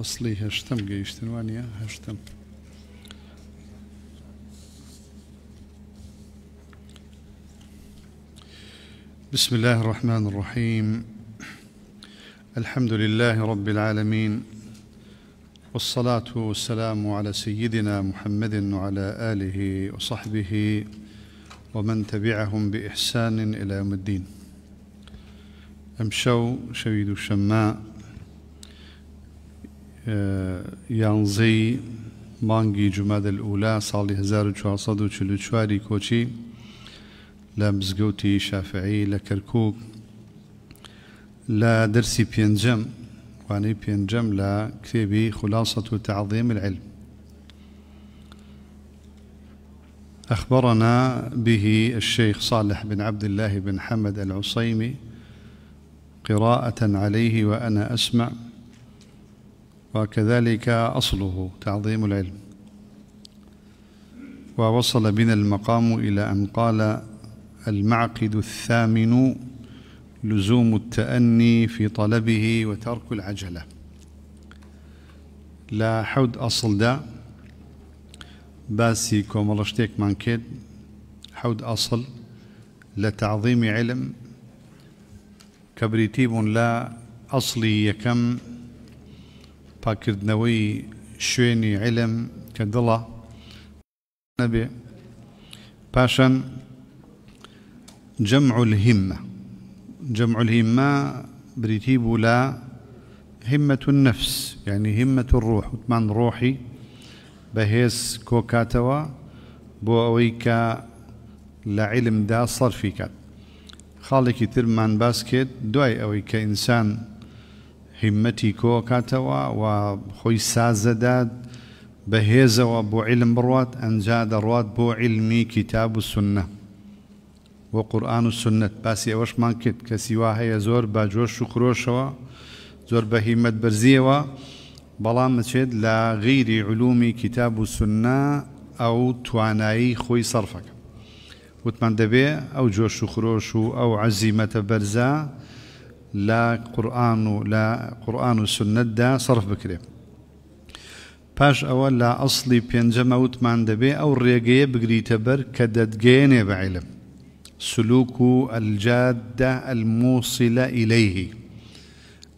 أصلي هشتم جيشتن وانيا هشتم بسم الله الرحمن الرحيم الحمد لله رب العالمين والصلاة والسلام على سيدنا محمد وعلى آله وصحبه ومن تبعهم بإحسان إلى يوم الدين أمشوا شويد الشماء آه، یانزەی مانگی جومادە ئولا ساڵی 1940 کۆچی لە مزگەوتی شافعی لا درسي بين جم پێنجەم بين جم لا کتێبی خلاصة تعظيم العلم أخبرنا به الشيخ صالح بن عبد الله بن حمد العصيمي قراءة عليه وأنا أسمع وكذلك أصله تعظيم العلم ووصل بنا المقام إلى أن قال المعقد الثامن لزوم التأني في طلبه وترك العجلة لا حود أصل دا باسي كومرشتيك مانكيد حود أصل لتعظيم علم كبريتيب لا أصلي يكم پاکردنەوەی شوێنی عیلم علم دڵە نەبێ پاشان جمع الهمە جمع الهمە بریتی بوو همة النفس يعني همة الروح وتمان روحي بهيس كوكاتوا بو اويكا لعلم دا صرفيكا خالي كتير ترمان باسكت دوي اويكا انسان هیمەتی کۆکاتەوە و خۆی سازەداد بەهێزەوە بۆ عیلم بڕات ئەنجا دەڕات بۆ عیلمی کتاب و سنە بۆ قورآن و سنت باسی ئەوەشمان کرد کەسی وا هەیە زۆر باجۆش و خرۆشەوە زۆر بە هیمەت بەرزیەوە بەڵام دەچێت لە غیری علومی کتاب و سنە ئەو توانایی خۆی سەرفەکە وتمان دەبێ ئەو جۆش و خرۆش و ئەو عزیمەتە بەرزە لا قرآن لا قرآن السنة دا صرف بكري باش أول لا أصلي بين وتمان ما ئەو أو بگریتە بەر کە دەتگەێنێ بەعلم سلوک و ئەلجاددا ئەلموسیلە ئیلەیهی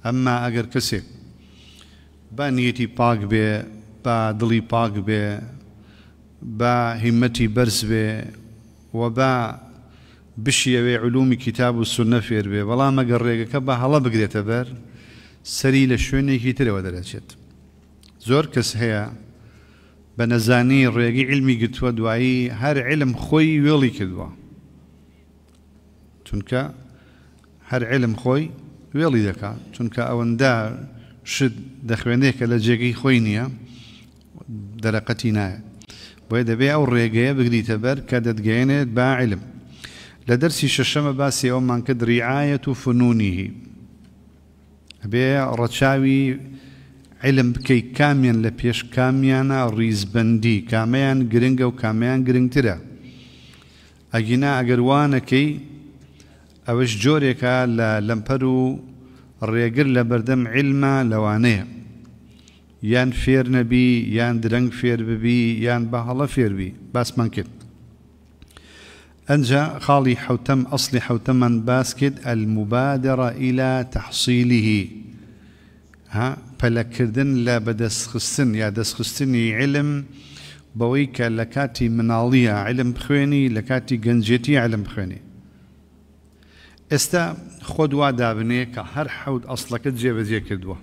ئەمما ئەگەر کەسێک با نیەتی پاک با دلي باق بي با همتي برز بي وبا بشیەوێ علومی کتاب و سنە فێر بێ بەڵام ئەگەر ڕێگەکە بە هەڵە بگرێتە بەر سەری لە شوێنێکی ترەوە دەرەچێت زۆر کەس هەیە بە نەزانی ڕێگی علمی گتووە دوایی هەر علم خۆی وێڵی کردووە چونکە هەر علم خۆی وێڵی دەکات چونکە ئەوەندا شت دەخوێنێکە لە جێگەی خۆی نییە دەرەقەتی نایە بۆیە دەبێ ئەو ڕێگەیە بگریتە بەر کە دەتگەێنێت با علم لە دەرسی شەشەمە باسی ئەومان کە دریعاەت و فنونیهی بێ ڕەچاوی علم بکەی کامیان لە پێش کامیانە ڕیزبندی کامیان گرنگە و کامیان گرنگترە ئەگینا ئەگەروانەکەی ئەوەش جۆرێکە لە لەمپەر و ڕێگر لە بەردەم علمە لەوانەیە یان فێر نەبی یان درەنگ فێر ببی یان بە هەڵە فێربی باسمان کرد أنجى خالي حوتم أصلي حوتما باسكت المبادرة إلى تحصيله ها فلا كردن لا بدس خستن يا دس خستني علم بويك لكاتي منالية علم بخويني لكاتي جنجتي علم بخويني استا خود وادا بنيك هر حود أصلك جيب زي كدوه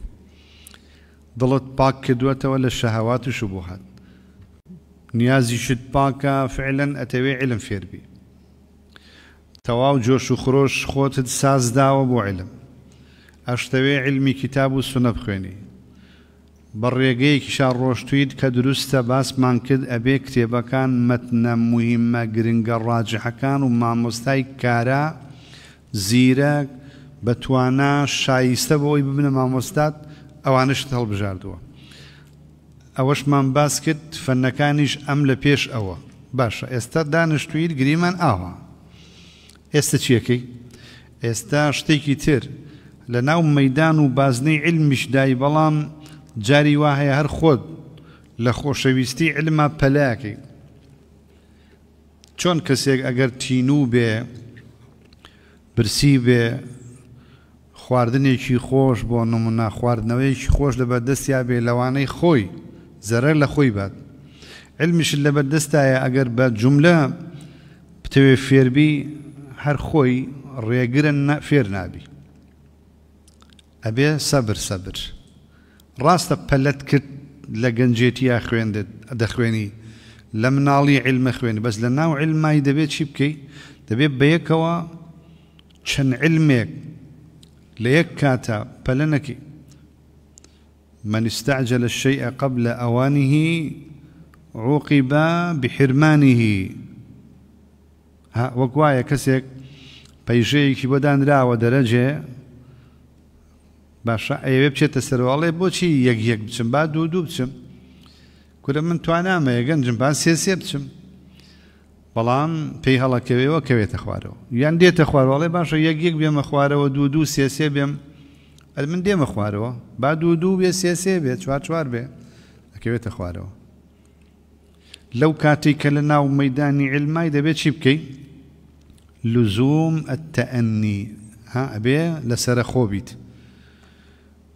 ضلت باك كدوة ولا الشهوات وشبوهات نيازي شد باكا فعلا فعلەن علم فيربي تەواو جۆش و خۆش خۆتت سازداوە بۆ عیلم ئەشتەوێ علمی کتاب و سونە بخوێنی بە ڕێگەیەکیشا ڕۆشتویت کە دروستە باسمان کرد ئەبێ کتێبەکان مەتنە موهیممە گرنگە ڕاجحەکان و مامۆستای کارە زیرەک بەتوانە شایستە بۆی ببنە مامۆستات ئەوانشت هەڵبژاردووە ئەوەشمان باس کرد فەنەکانیش ئەم لە پێش ئەوە باشە ئێستا دانیشتویت گریمان ئاوە ئێستا چیەکەی ئێستا شتێکی تر لە ناو مەدان و بازنەی علمیشدای بەڵام جاری وا هەیە هەر خۆت لە خۆشەویستی علما پەلاکەی چۆن کەسێک ئەگەر تینوو بێ برسی بێ خواردنێکی خۆش بۆ نمونە خواردنەوەیکی خۆش لە بەردەستیا بێ لەوانەی خۆی زەرەر لە خۆی بات علمیش لە بەردەستایە ئەگەر بە جملە بتەوێ فێربی هەر خۆی ڕێگرن فێر نابی ئەبێ سەبر سەبر ڕاستە پەلەت کرد لە گەنجێتیا خوێندت دەخوێنی لە مناڵی علمە خوێن بەس لە ناو علمای دەبێت چی بکەیت دەبێت بەیەکەوە چەند علمێک لە یەک کاتە پەلەنەکی من استعجل الشيء قبل أوانه عوقب بحرمانه وەک وایە کەسێک پەیژەیەکی بۆدانراوە دەرەجێ باشە ئەوێ بچێتە سەرواڵێ بۆچی یەک یەک بچم با دوو دوو بچم کورە من توانامە یەگەنجم با سێ سێ بچم بەڵام پێی هەڵەکەوێەوە کەوێتە خوارەوە یان دێتە خوارواڵێ باشە یەک یەک بێمە خوارەوە دوو دوو سێ سێ بێم ئە من دێمە خوارەوە با دوو دوو بێ سێ سێ بێ چوار چوار بێ ئەکەوێتە خوارەوە لەو کاتێک کە لە ناو مەدانی علمای دەبێت چی بکەیت لزوم التأني ها أبي لسر خوبيت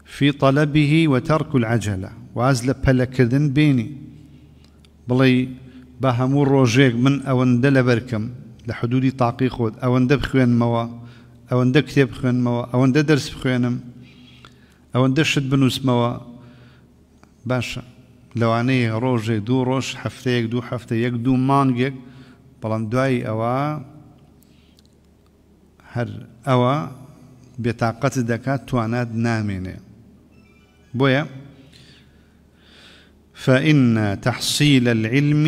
في طلبه وترك العجلة وازل بلا كردن بيني بلي بە هەموو ڕۆژێک من بركم لە بەرکەم لە حدودی تاقی خۆت ئەوەندە بخوێنمەوە خوين موا بخوێنمەوە ئەوەندە بخوينم بخوێنم ئەوەندە بنوس موا باشا لو عني دوو دو روش حفتيك دو حفتيك دو مانجيك بلان دعي أوا هەر ئەوە بێتاقەت دەکات توانات نامێنێ بۆیە فإن تحصيل العلم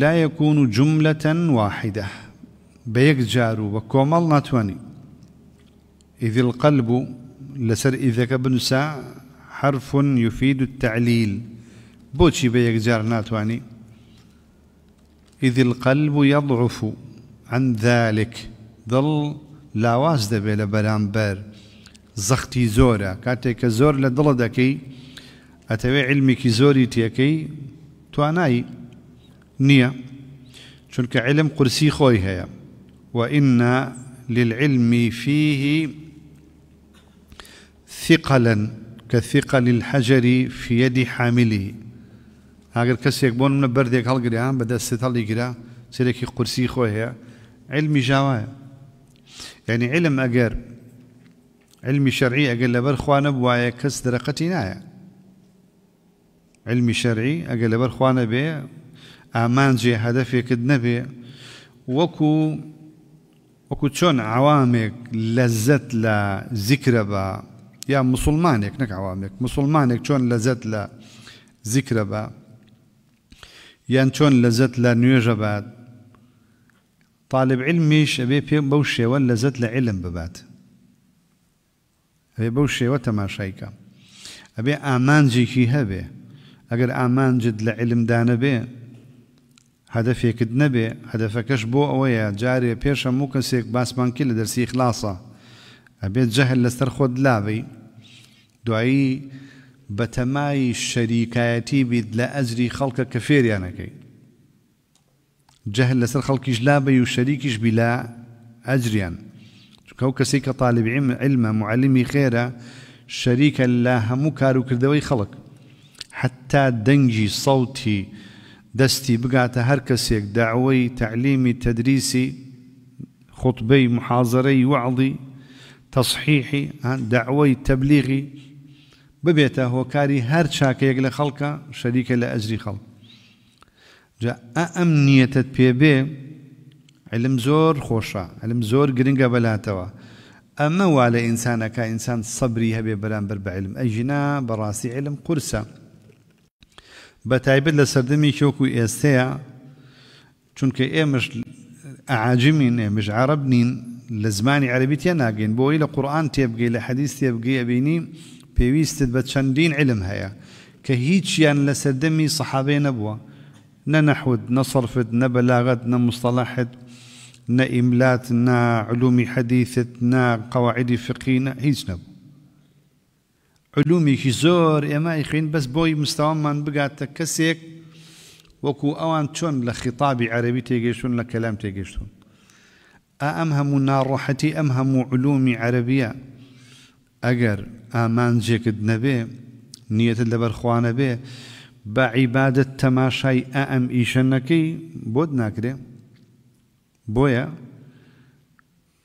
لا يكون جملة واحدة بيك جارو وكومل ناتواني إذ القلب لسر إذا كبنسا حرف يفيد التعليل بوشي بيك جار ناتواني إذ القلب يضعف عن ذلك دڵ لاواز دەبێت لە بەرامبەر زەختی زۆرە کاتێک کە زۆر لە دڵە دەکەی ئەتەوێ علمێکی زۆری تێکەی توانایی نییە چونکە علم قرسی خۆی هەیە وإن للعلم فيه ثقلا كثقل الحجر في يد حامله اگر کەسێک بۆن منە بەردێک هەڵگریان بەدەست هەڵیگرا سرێکی قورسی خۆی هەیە علمی جاوایە يعني علم أجر علم شرعي اگر لبر بوايا كس درقتي نايا علم شرعي شەرعی ئەگە لەبەر آمان جي هدفي جێ هەدەفێکت وكو وكو وەکو عوامك عوامێک لەزت لە زیکرە بە یا مسلمانك نەک عوامێک مسلمانێک چۆن لەزت لە زیکرە بە یان يعني چۆن لەزت لە طالب علمي شبيب بوشي ولا زت لعلم ببات ابي بوشي وتما شايكا ابي امان جي كي هبي اگر امان جد لعلم دانبي هدفك دنبي هدفك شبو اويا جاري بيش ممكن سيك باس بان كل درسي اخلاصا ابي جهل لسترخود لابي دعي بتماي الشريكاتي بيد لاجري خلق كفير يعني كي جهل لسر خلق لا بي وشريكيش بلا أجريا كو كسيك طالب علم معلمي خيرا شريك لا همو كارو كردوي خلق حتى دنجي صوتي دستي بقعت هر كسيك دعوي تعليمي تدريسي خطبي محاضري وعظي تصحيحي دعوي تبليغي ببيته هو كاري هر يقل لخلقه شريك لأجري خلق جا ئەم نیەتت پێبێ علم زۆر خۆشە علم زۆر گرنگە بەلاتەوە ئەمە وا لە ئینسانەکە ئینسان سەبری هەبێ بەرامبەر بە علم ئەژینا بەڕاستی علم قورسە بە تایبەت لە سەردەمی کۆک و ئێستەیە چونکە ئێمەش ئاعاجمین ئێمەش عرب نین لە زمانی عەربی تێ ناگەین بۆی لە قورآان تێبگەی لە حەدیث تێبگەی ئەبینی پێویستت بە چەندین علم هەیە کە هیچیان لە سەردەمی سەحابێ نەبووە ننحود نصرفد نبلاغت نمصطلحت نإملات بلاغت نا علومي حديثة نا قواعد فقهنا هيج نبو علومي زور ما يخين بس بوي مستوى ما بقات كسيك وكو أوان تون لخطاب عربي تيجيشون لكلام تيجيشون أأمهم ناروحتي أمهم علومي عربية أجر آمان جيك نبي نية خوانا بيه بە عیبادت تەماشای ئەم ئیشەنەکەی بۆت ناکرێ بۆیە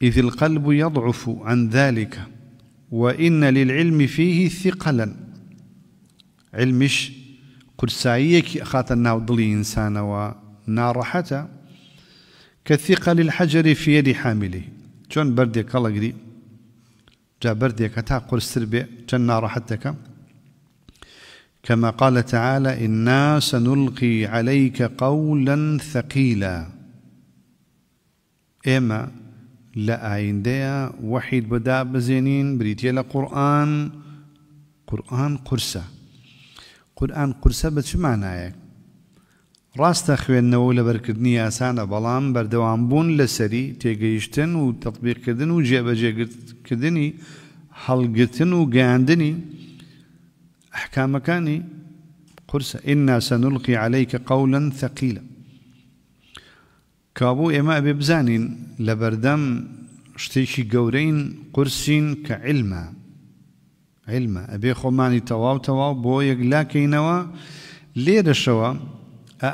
إذ القلب يضعف عن ذلك وإن للعلم فيه ثقلا علمش قرسائيك خاطر ناو ضلي إنسان ونارحته كثقل الحجر في يد حامله جون بردك الله قدي جا بردك تا قرسر بي چون نارحتك كما قال تعالى انا سنلقي عليك قولا ثقيلا اما لە وحيد وحید بەدا بزێنین بریتە قران قران قورآن قران قورآن قورسە بە راست مانایە ڕاستە خوێندنەوە لە بەرکردنی ئاسانە بەڵام بەردەوام بون لەسەری تێگەیشتن و تەطبیقکردن و جێبەجێگرتکردنی هەڵگرتن و گەاندنی ئەحکامەکانی قرسە ئنا سنلقی عليهیکە قولن ثقیلە کابوو ئێمە ئەبێ بزانین لە بەردەم شتێکی گەورەین قرسین کە علمە علمە ئەبێ خۆمانی تەواو تەواو بۆ یەکلاکەینەوە لێرەشەوە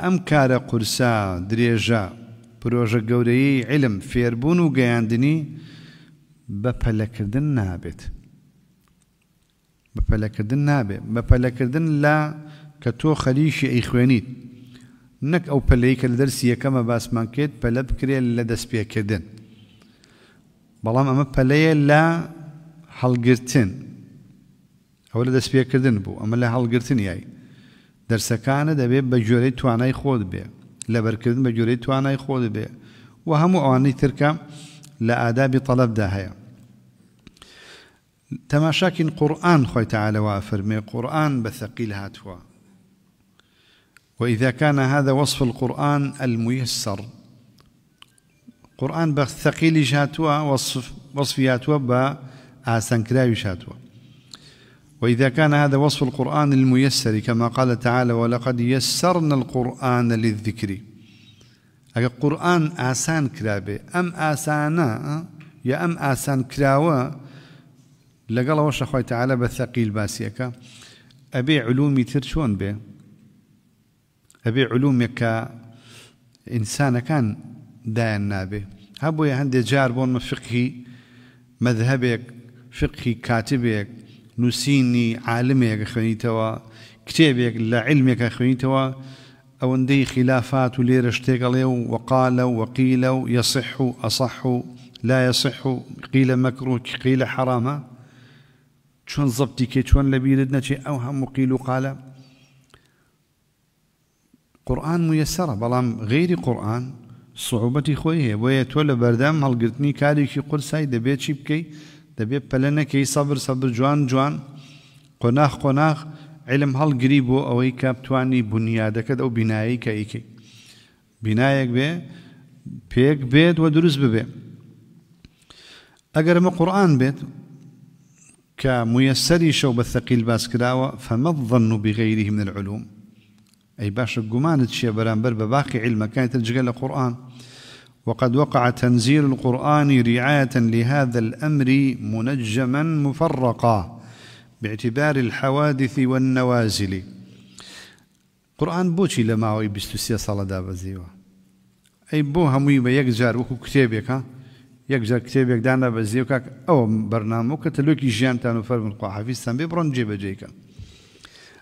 ئەم کارە قورسا درێژە پرۆژە گەورەی علم فێربوون و گەیاندنی بە پەلەکردن نابێت. بەپەلەکردن نابێ بەپەلەکردن لا کە تۆ خەلیشی ئەی خوێنیت نەک ئەو پەلەی کە لە دەرسی یەکەمە باسمان کرێت پەلە بکرێت لە دەستپێکردن بەڵام ئەمە پەلەیە لا هەڵگرتن ئەو لە دەستپێکردن بوو ئەمە لە هەڵگرتن یای دەرسەکانە دەبێت بە جۆرەی توانای خۆت بێ لەبەرکردن بە جۆرەی توانای خۆت بێ و هەموو ئەوانەی ترکە لە ئادابی تەلەبدا هەیە تماشاكين قرآن خوي تعالى وافرمي قرآن بثقيل ثەقیل وإذا كان هذا وصف القرآن الميسر بثقيل بە وصف وصف وەصفی هاتووە بە ئاسانکراوی شاتوا وإذا كان هذا وصف القرآن الميسر كما قال تعالى ولقد يسرنا القرآن للذكر القرآن قرآن آسان كرابي أم آسانا يا أم آسان كراوة لەگەڵ ئەوە شەخوای تعالى بە ثەقیل باسیەکە ئەبێ علومی تر چۆن بێ ئەبێ علومێک کە ئینسانەکان دایان نابێ هەبووە هەندێک جار بۆن فقهي مەذهبێک فقی کاتبێک نووسینی عالمێکە خوێنیتەوە کتێبێک لە علمێکە خوێنیتەوە ئەوەندەی خلافات و لێرە شتێکەڵێ و وقالە و وەقیلە و یەسح و ئەسەح و لا يصح قيل مكروه قيل حرامه چۆن زەبتی کێ چۆن لەبیرت نەچێ ئەو هەموو قیل و قالە قورآن مویەسەرە بەڵام غێری قورآن سوعوبەتی خۆی هەیە بۆیە تۆ لە بەردەم هەڵگرتنی کارێکی قرسای دەبێت چی بکەیت دەبێت پەلە نەکەی سەبر سەبر جوان جوان قۆناخ قۆناخ علم هەڵگری بۆ ئەوەی کە بتانی بنیادەکەت ئەو بینایی کە ئیکی بینایەک بێ پێک بێت وە دروست ببێ ئەگەر مە قورآن بێت كميسري شو الثقيل باسكراوة فما الظن بغيره من العلوم أي باش تشي شيء برانبر باقي علم كانت الجغل القرآن وقد وقع تنزيل القرآن رعاية لهذا الأمر منجما مفرقا باعتبار الحوادث والنوازل قرآن بوشي لما هو بستسيا صلاة دابزيوه ئەی بۆ هەمووی يكزار یەک جار وەکو یەکجار کتێبێکدان لە بەزیێ کاک ئەوە بەرنامە کە تەلوکی ژیانتان و فەرمن قاحەفیستان بێ بڕۆن جێبەجێکە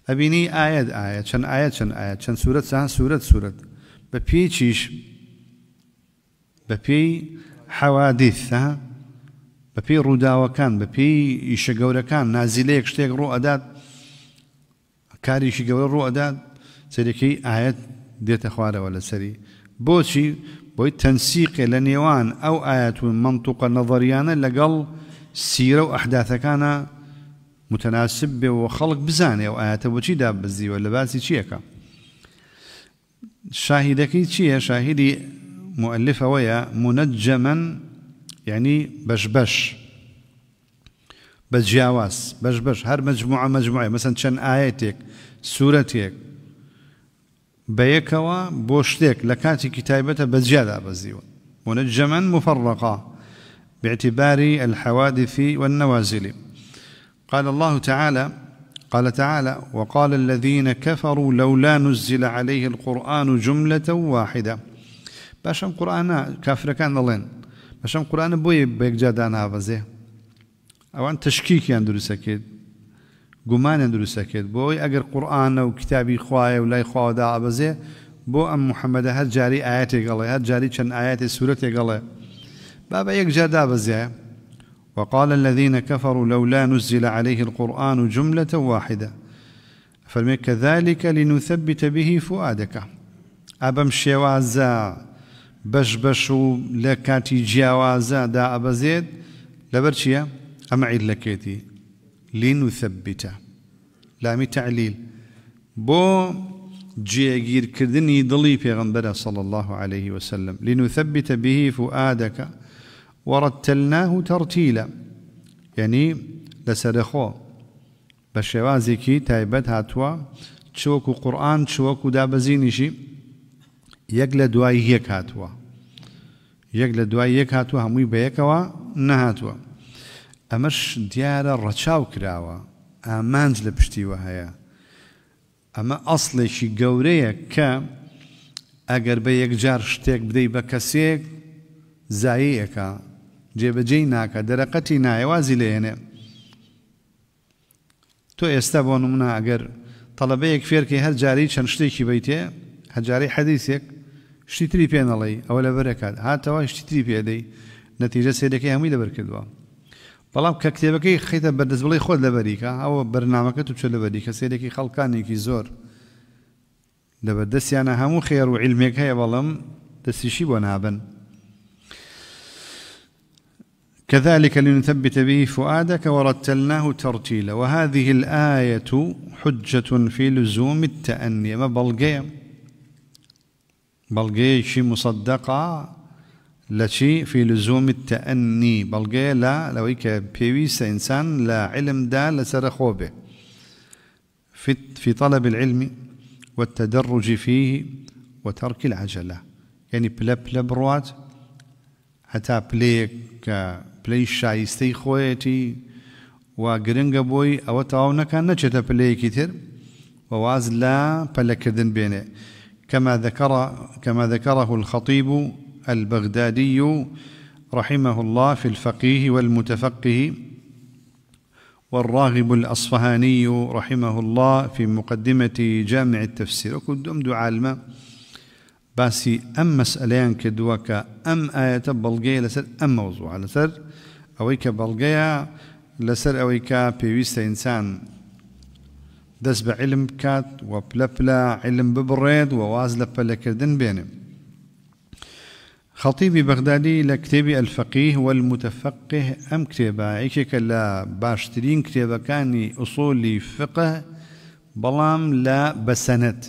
ئەبینی ئاەت ئاە چەند ئاە چەند ئاە چەند سوورەت چەند سوورەت سوورەت بە پێی چیش بە پێی حەوادیثە بە پێی ڕووداوەکان بە پێی ئیشە گەورەکان نازیلەیەک شتێک ڕۆ ئەدات کاریشی گەورە ڕوو ئەدات سەرەکەی ئاەت دێتە خوارەوە لەسەری بۆچی بۆی تەنسیقێ لە نێوان ئەو ئاەتون منتوقە نەظریانە لەگەڵ سیرە و ئەحداثەکانە متەناسب بێەوە خەڵک بزانێ و ئاەتە بۆچیدا بزیوە لە باسی چیەکە شاهیدەکەی چییە شاهیدی مؤلف ئەوەیە منەجەمەن یعنی بەشبەش بە جیاواز بەشبەش هەر مەجموعە مەجموعی مەسەن چەند ئاەتێک سوورەتێک بيكوا بوشتك لكاتي شتێک بزيادة کاتێکی تایبەتە مفرقا باعتبار الحوادث والنوازل قال الله تعالى قال تعالى وقال الذين كفروا لولا نزل عليه القرآن جملة واحدة باشم قرآن كافر كان ضلين باشم قرآن بوي بيك هذا زي أو أن تشكيك أكيد گومانە دروستەکەێت بۆ قرآن ئەگەر قورآانە و کتابی خوایە و لای بو أم بۆ ئەم محەممەدە هەر جاری ئاەتێکگەڵێ هەر جاری چەند ئاەتی سوورەتێکگەڵێ بابا یەک جادا بەزیە وقال الذين كفروا لولا نزل عليه القرآن جملة واحدة فرمي كذلك لنثبت به فؤادك أبم شوازا بش بشو لكاتي جاوازا دا أبزيد لبرشيا أمعيد لكيتي لنثبته تعليل بو تعلیل كردني ضلي في غنبرة صلى الله عليه وسلم لنثبت به فؤادك ورتلناه ترتيلا يعني لسرخو بە كي تایبەت هاتوا چۆک قران قورآن چوەک و دابەزینیشی یەک لە هاتوا یەک هاتووە یەک لە دوای ئەمەش دیارە ڕەچاو کراوە ئامانج لە پشتیوە هەیە ئەمە ئەسڵێکی گەورەیە کە ئەگەر بە یەکجار شتێک بدەی بە کەسێک زایەکە جێبەجێی ناکە دەرەقەتی نایوازی لێنێ تۆ ئێستا بۆ نمونە ئەگەر تەلبەیەک فێرکی هەر جاری چەند شتێکی بیتێ هەجاری حەدیسێک شتیتری پێنەڵی ئەوە لە بەرەکات هاتەوە شتیتری پێدەی نەتیجە سێدەکەی هەمووی لەبەر کردووە بەڵام کە کتێبەکەی خیتە بەردەستبڵی خۆت لە بەریکە ئەوە بەرنامەکەت و چە لە بەریکە سێرێکی خەڵکانێکی زۆر لەبەردەستیانە هەموو خێر و عیلمێک هەیە بەڵام دەستیشی بۆ نابن كذلك لنثبت به فؤادك ورتلناه ترتيلا وهذه الآية حجة في لزوم التأني ما بلقية بلقية شي مصدقة شيء في لزوم التأني بلگه لا لو که بيويس انسان لا علم دا لسر خوبه في, في طلب العلم والتدرج فيه وترك العجلة يعني بلا بلا بروات حتى بليك بلاي شايستي خويتي وقرنق بوي أو تاونا كان نجد بلاي كتير وواز لا بلا كذن بينه كما ذكر كما ذكره الخطيب البغدادي رحمه الله في الفقيه والمتفقه والراغب الأصفهاني رحمه الله في مقدمة جامع التفسير وكدوم دعالما باسی ئەم أم مسألين كدوك أم آية بەڵگەیە لسر أم موضوع لسر أويك کە لسر أويك ئەوەی کا پێویستە ئینسان دەست بە علم بکات و پلە پلە علم ببڕێت و واز لە خطيبي بغدادي لكتابي الفقيه والمتفقه أم كتابة عيشك لا باشترين كتابة كاني أصولي فقه بلام لا بسنت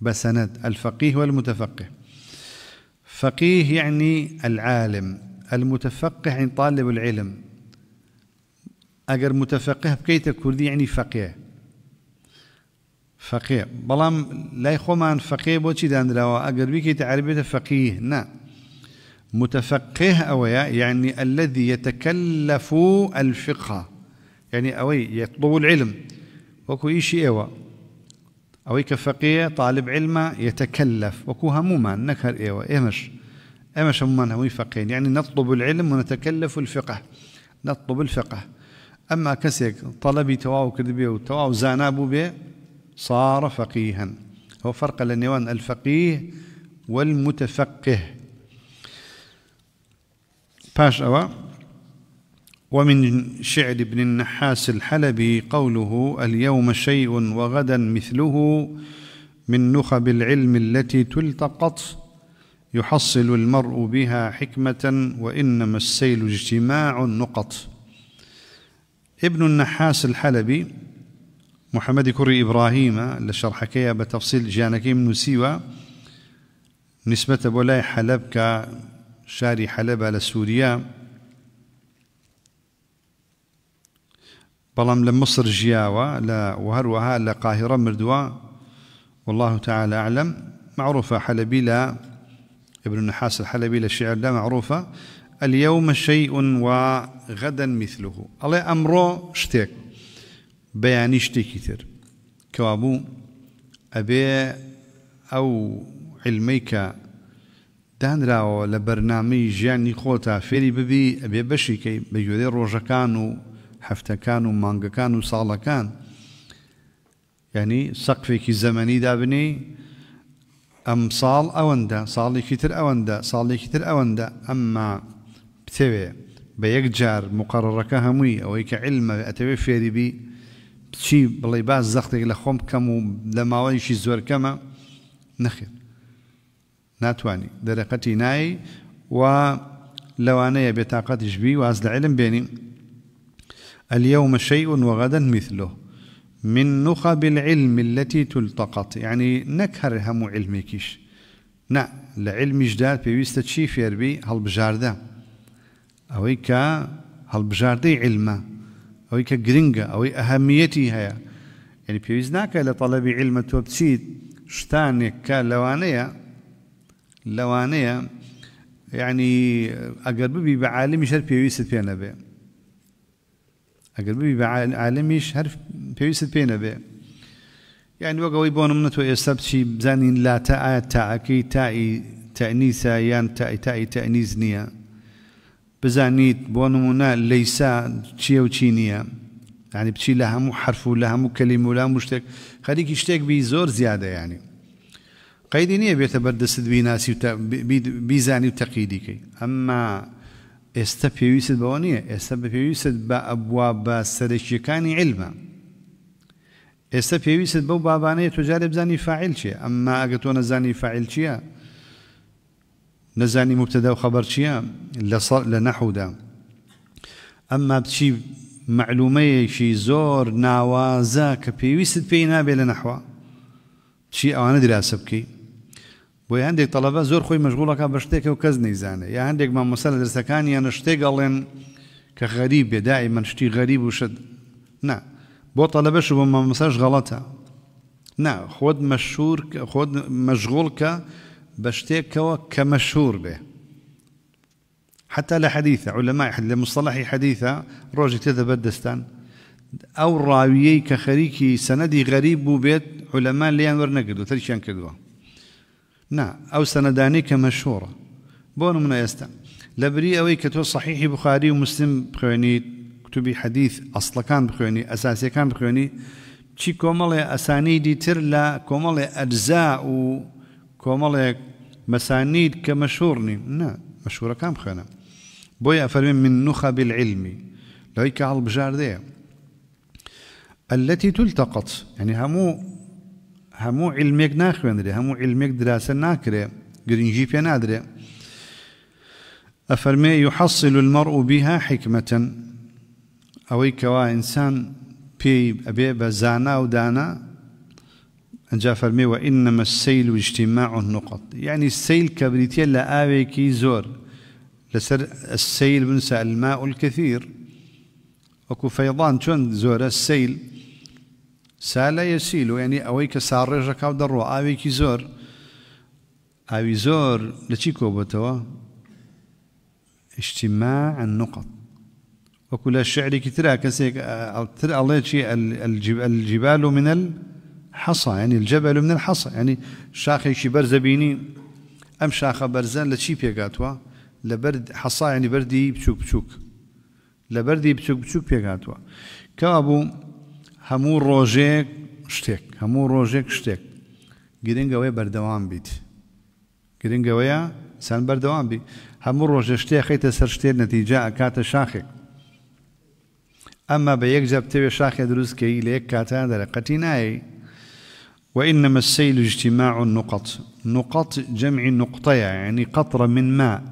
بسنت الفقيه والمتفقه فقيه يعني العالم المتفقه يعني طالب العلم أجر متفقه بكيت كردي يعني فقيه فقيه بلام لا يخومان فقيه بوشي داندراوا أقر بيكي تعربية فقيه نا متفقه أويا يعني الذي يتكلف الفقه يعني أوي يطلب العلم وكو إيشي إيوا أوي كفقيه طالب علم يتكلف وكو هموما نكر إيوا إمش إمش هموما هوي فقيه يعني نطلب العلم ونتكلف الفقه نطلب الفقه أما كسك طلبي تواو كذبي وتواو زانابو بيه صار فقيها هو فرق النوان الفقيه والمتفقه باش أوى ومن شعر ابن النحاس الحلبي قوله اليوم شيء وغدا مثله من نخب العلم التي تلتقط يحصل المرء بها حكمة وإنما السيل اجتماع النقط ابن النحاس الحلبي محمد كري إبراهيم لشرح كيا بتفصيل جانكي من سيوا نسبة بولاي حلب كشاري حلب على سوريا بلام لمصر جياوة وهروها لقاهرة مردوا والله تعالى أعلم معروفة حلبي لا ابن النحاس الحلبي للشعر لا معروفة اليوم شيء وغدا مثله الله أمره شتيك بەیانی شتێکی تر کەوا بوو ئەبێ ئەو علمەی کە دانراوە لە بەرنامەی ژیانی خۆتا فێری ببی ئەبێ بەشیکەی بە گوێرەی ڕۆژەکان و هەفتەکان و مانگەکان و ساڵەکان ینی سەقفێکی زەمەنی دابنی ئەم ساڵ ئەوەندە ساڵێکی تر ئەوەندە ساڵێکی تر ئەوەندە ئەمما بتەوێ بە یەک جار مقرڕەکە هەمووی ئەوەی کە علمە ئەتەوێ فێریبی چی بڵێ باز زەختێک لە خۆم بکەم و لە ماوەیشی زۆرکەمە نەخێت ناتوانانی دەرەقەتی نایی و لەوانەیە بێتاقەتیش بی واز لە علم بێنیم اليوم شيء وغدا مثله من نخب العلم التي تلتقط يعني نكهر هم علمكيش نا لعلم جداد بيويست شي فيربي هل بجاردة أويك هل بجاردة علمه ئەوەی کە گرنگە ئەوەی ئەهەمیەتی هەیە یعنی يعني پێویست ناکە لە تەڵەبی علمە تۆ بچیت شتانێک کە لەوانەیە لەوانەیە یعنی يعني ئەگەر ببی بە عالمی شەر پێویست پێ نەبێ ئەگەر ببی بە عالمیش هەر پێویست پێ نەبێ یعنی وەگەوەی بۆ منە تۆ ئێستا بچی يعني بزانین لاتە ئایا تاعەکەی تائی تەنیسە یان تائی تائی تەنیز نییە بزانیت بۆ نمونە لەیسا چییە و چی نییە ینی بچی لە هەموو حرف و لە هەموو کەلیم و لە هەموو شتێک خەریکی شتێک بی زۆر زیادە ینی قەیدی نییە بێتە بەردەست بیناسی و بیزانی و تەقیدیکەی ئەمما ئێستا پێویست بەوە نییە ئێستا بە پێویست بە ئەبوا بە سەرشیەکانی علمە ئێستا پێویست بەو بابانەیە تۆجارێ بزانی فعیل چیە ئەمما ئەگە تۆ نەزانی فعیل چییە؟ نەزانی مبتدا و خەبەر چییە لە لە نەحودا ئەمما بچی معلومەیەکی زۆر ناوازە کە پێویست پێی نابێت لە نەحوا چی ئەوانە دراسە بکەی بۆ هەندێک تەلەبە زۆر خۆی مەژغوڵەکە بە شتێکە و کەس نەیزانێ یا هەندێک مامۆسە لە دەستەکان یان شتێک ئەڵێن کە غەریب بێدای من شتی غەریب و شت نا بۆ تەلەبەش بۆ مامۆسەش غەڵەتە نا خۆت مەشهور خۆت مەشغوڵ کە بشتيك كوا كمشهور به حتى لحديثة علماء لمصطلحي حديثة روجي كذا بدستان أو راويي كخريكي سندي غريب بيت علماء ليان ور نقدو ثلشان كدوا نا أو سنداني كمشهورة بونو من يستا لبري أوي كتو صحيح بخاري ومسلم بخواني كتبي حديث أصلا كان بخواني أساسي كان بخواني شي كومالي أساني دي تر لا كومالي أجزاء كومالي مسانيد كمشهورني نا مشهورة كام خانا بويا فرمي من نخب العلم لهيك على البجار دي التي تلتقط يعني همو همو علمك ناخوندري همو علمك دراسة ناكري جرينجي في نادري أفرمي يحصل المرء بها حكمة أويك إنسان بي أبي بزانا ودانا جا فرمي وإنما السيل اجتماع النقط يعني السيل كبريتيا آوي كي زور لسر السيل بنسى الماء الكثير وكو فيضان شون زور السيل سال يسيل يعني أويك سارج كاو درو آوي كي زور آوي زور لشي كوبتوا اجتماع النقط وكل الشعر كتراك كسيك الجبال من ال حەسا ینی الجەبە من حەسا ینی شاخێکی بەرزەبینی ئەم شاخە بەرزەن لە چی پێگاتوە لە حەسا ینی بەری بچوک بچوک لە بەری بچوک بچوک پێگاتوە کەوا بوو هەموو ڕۆژێک شتێک هەموو ڕۆژێک شتێک گرنگەوەی بەردەوام بیت گرنگەوەیە سان بەردەوام بی هەموو ڕۆژە شتێخیتە سەر شتێر نەتیجا ئەکاتە شاخێک ئەمە بە یەک جەبتەوێ شاخێ دروستکەی لە یەک کاتیان دەرە قەتی نایی وإنما السيل اجتماع النقط نقط جمع نقطة يعني قطرة من ماء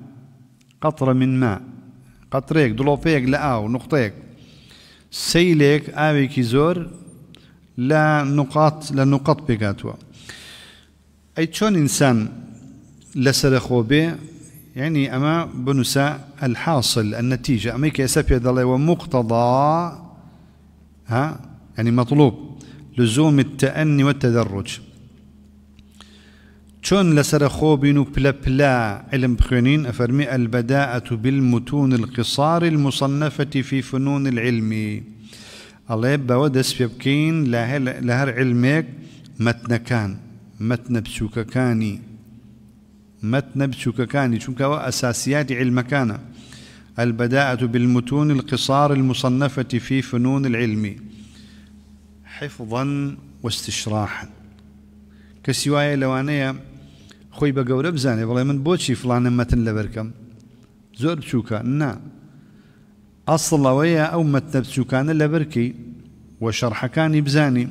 قطرة من ماء قطريك دلوفيك لآو نقطيك سيلك آويكي زور لا نقاط لا نقاط بيكاتوا أي تشون إنسان لسرخو به يعني أما بنساء الحاصل النتيجة أما كيسابيا دالاي ومقتضى ها يعني مطلوب لزوم التأني والتدرج چون لسر خوبين بلا بلا علم بخوانين أفرمي البداءة بالمتون القصار المصنفة في فنون العلم الله يبا ودس بيبكين لهر علمك متن كان متن بسوك كاني متن بسوك كاني چونك هو أساسيات علم كان البداءة بالمتون القصار المصنفة في فنون العلم حفظا واستشراحا كسوايا لوانيا خوي بقورة بزاني والله من بوشي فلان متن لبركم زور بشوكا نا أصل ويا أو متن بشوكان لبركي وشرح كان بزاني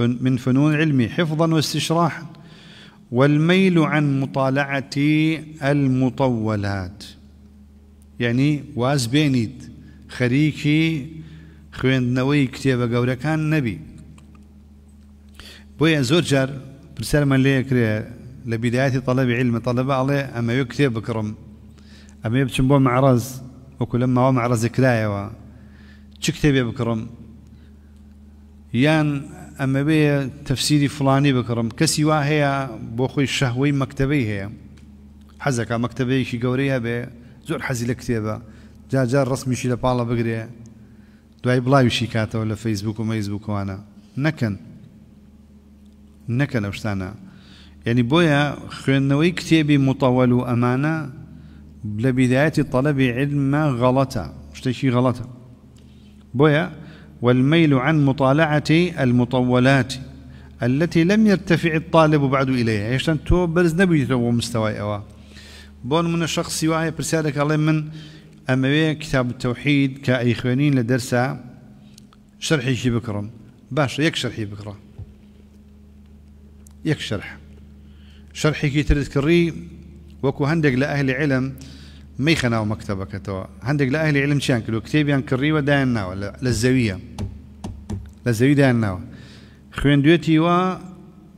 من فنون علمي حفظا واستشراحا والميل عن مطالعة المطولات يعني واز بينيت خريكي خوێندنەوەی کتێبە گەورەکان نەبی بۆیە زۆر جار پرسەرمە لێکرێ لە بیدایەتی تەلەبی علمە تەلەبە ئەڵێ ئەمەوێ کتێب بکڕم ئەمێ بچم بۆ معڕز وەکو لە ماوە معڕزی کرایەوە چ کتێبێ بکڕم یان ئەمەبێ تەفسیری فلانی بکڕم کەسی وا هەیە بۆ خۆی شەهوەی مەکتتەبەی هەیە حەزەکە مەکتتەبەیەکی گەورەیە بێ زۆر حەزی لە کتێبە جاجار ڕسمیشی لە پاڵە بگرێ دوای بڵاویشی کاتەوە لە فەیسبوک و مەیزبووکوانە نەکەن نەکەن ئەو شتانە یعنی بۆیە خوێندنەوەی کتێبی متەوەل و ئەمانە لە علم طلبی علمە غەڵەتە شتێکی غەڵەتە بۆیە والميل عن مطالعة المطولات التي لم يرتفع الطالب بعد إليها إيش تو برز نبي تو مستوى أوا بون من الشخص واعي برسالك الله من أما كتاب التوحيد كإخوانين لدرسة شرحي شي بكرم باش يك شرحي بكرة يك شرح شرحي كي تذكري وكو هندق لأهل علم ما يخناو مكتبة كتوا هندق لأهل علم شان كلو كتاب ينكري وداين ناو للزوية للزوية داين ناو خوين دوتي وأنجا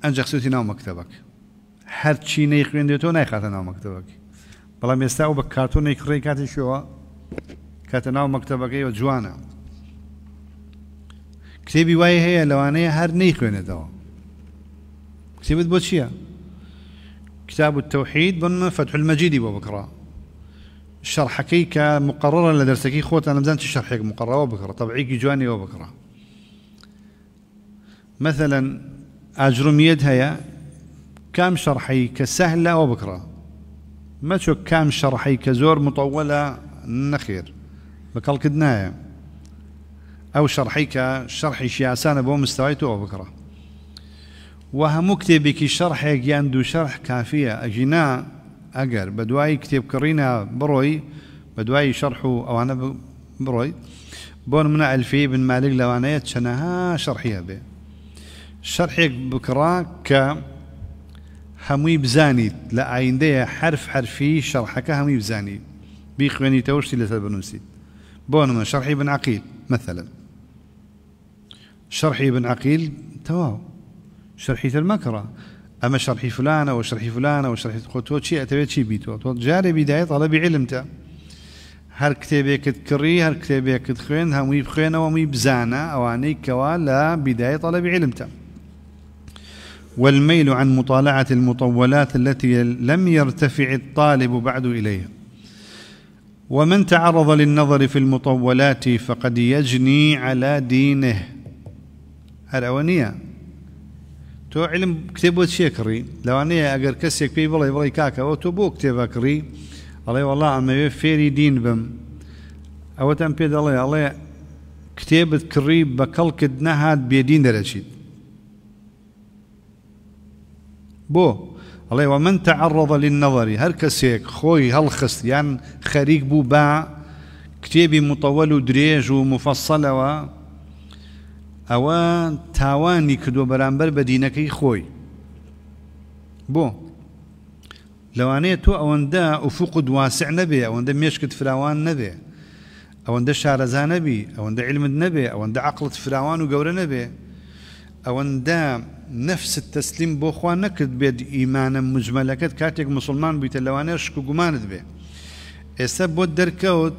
أنجا خسوتي ناو مكتبك هر چي نيخوين ديوتو نايخاتا ناو مكتبك بەڵام ئێستا و بە کارتونێک ڕێ کاتێکەوە کاتە ناو مەکتتەبەکەیەوە جوانە کتێبی وای هەیە لەوانەیە هەر نەی کتێبت بۆ چییە؟ كتاب التوحيد بن فتح المجيد بكرة الشرح كيك مقررا لدرسكي خوت أنا مزانت الشرح هيك مقررة بكرة طبعيك جواني وبكرة مثلا يد هيا كام شرحي كسهلة وبكرة ما شوك كام شرحي كزور مطولة نخير بكل كدناية أو شرحي كشرحي شياسان بو مستويتو أو بكرة وهم كتبك شرحي يندو شرح كافية أجناء أجر بدواي كتب كرينا بروي بدواي شرحو أو أنا بروي بون منع ألفي بن مالك لوانيت شنها شرحية به شرحي بكرة ك هەمووی بزانیت لە ئایندەیە حرف حرفی شەڕحەکە هەمووی بزانیت بیخوێنیتەوە شتی لەسەر بنووسیت بۆ نمە شەرحی بن عقیل مثلا شەرحی بن عقیل تەواو شەرحی تر مەکڕە ئەمە شەرحی فلانە و شەرحی فلانە و شەرحی خۆ تۆ چی ئەتەوێت چی بیتەوە تۆ جارێ بیدایت ئەڵەبی علمتە هەر کتێبێکت کڕی هەر کتێبێکت خوێن هەمووی بخوێنەوە مووی بزانە ئەوانەی کەوا لە بیدایت ئەڵەبی علمتە والميل عن مطالعه المطولات التي لم يرتفع الطالب بعد اليها ومن تعرض للنظر في المطولات فقد يجني على دينه هذا ونيه تو علم كتب وتشكري لو أني أقر كسيك بي بلاي بلاي كاكا وتبو كتب أكري الله والله أما فيري دين بم أو تنبيد الله الله كتاب كري بكل كدنهاد بيدين درجيد بۆ ئەڵێ وە من تەعڕۆڵە للنەوەری هەر کەسێک خۆی هەڵخست یان خەریک بوو با کتێبی متەوەل و درێژ و مفەسەلەوە ئەوە تاوانی کردووە بەرامبەر بە دینەکەی خۆی بۆ لەوانەیە تۆ ئەوەندە ئوفوق و دواسع نەبێ ئەوەندە مێشکت فراوان نەبێ ئەوەندە شارەزان نەبی ئەوەندە علمت نەبێ ئەوەندە عقلت فراوان و گەورە نەبێ ئەوەندە نەفست تەسلیم بۆخوا نەکرد بێت ئیمانە مجمەلەکەت کاتێک مسلمان بیتە لەوانە شک و گومانت بێ ئێستا بۆ دەرکەوت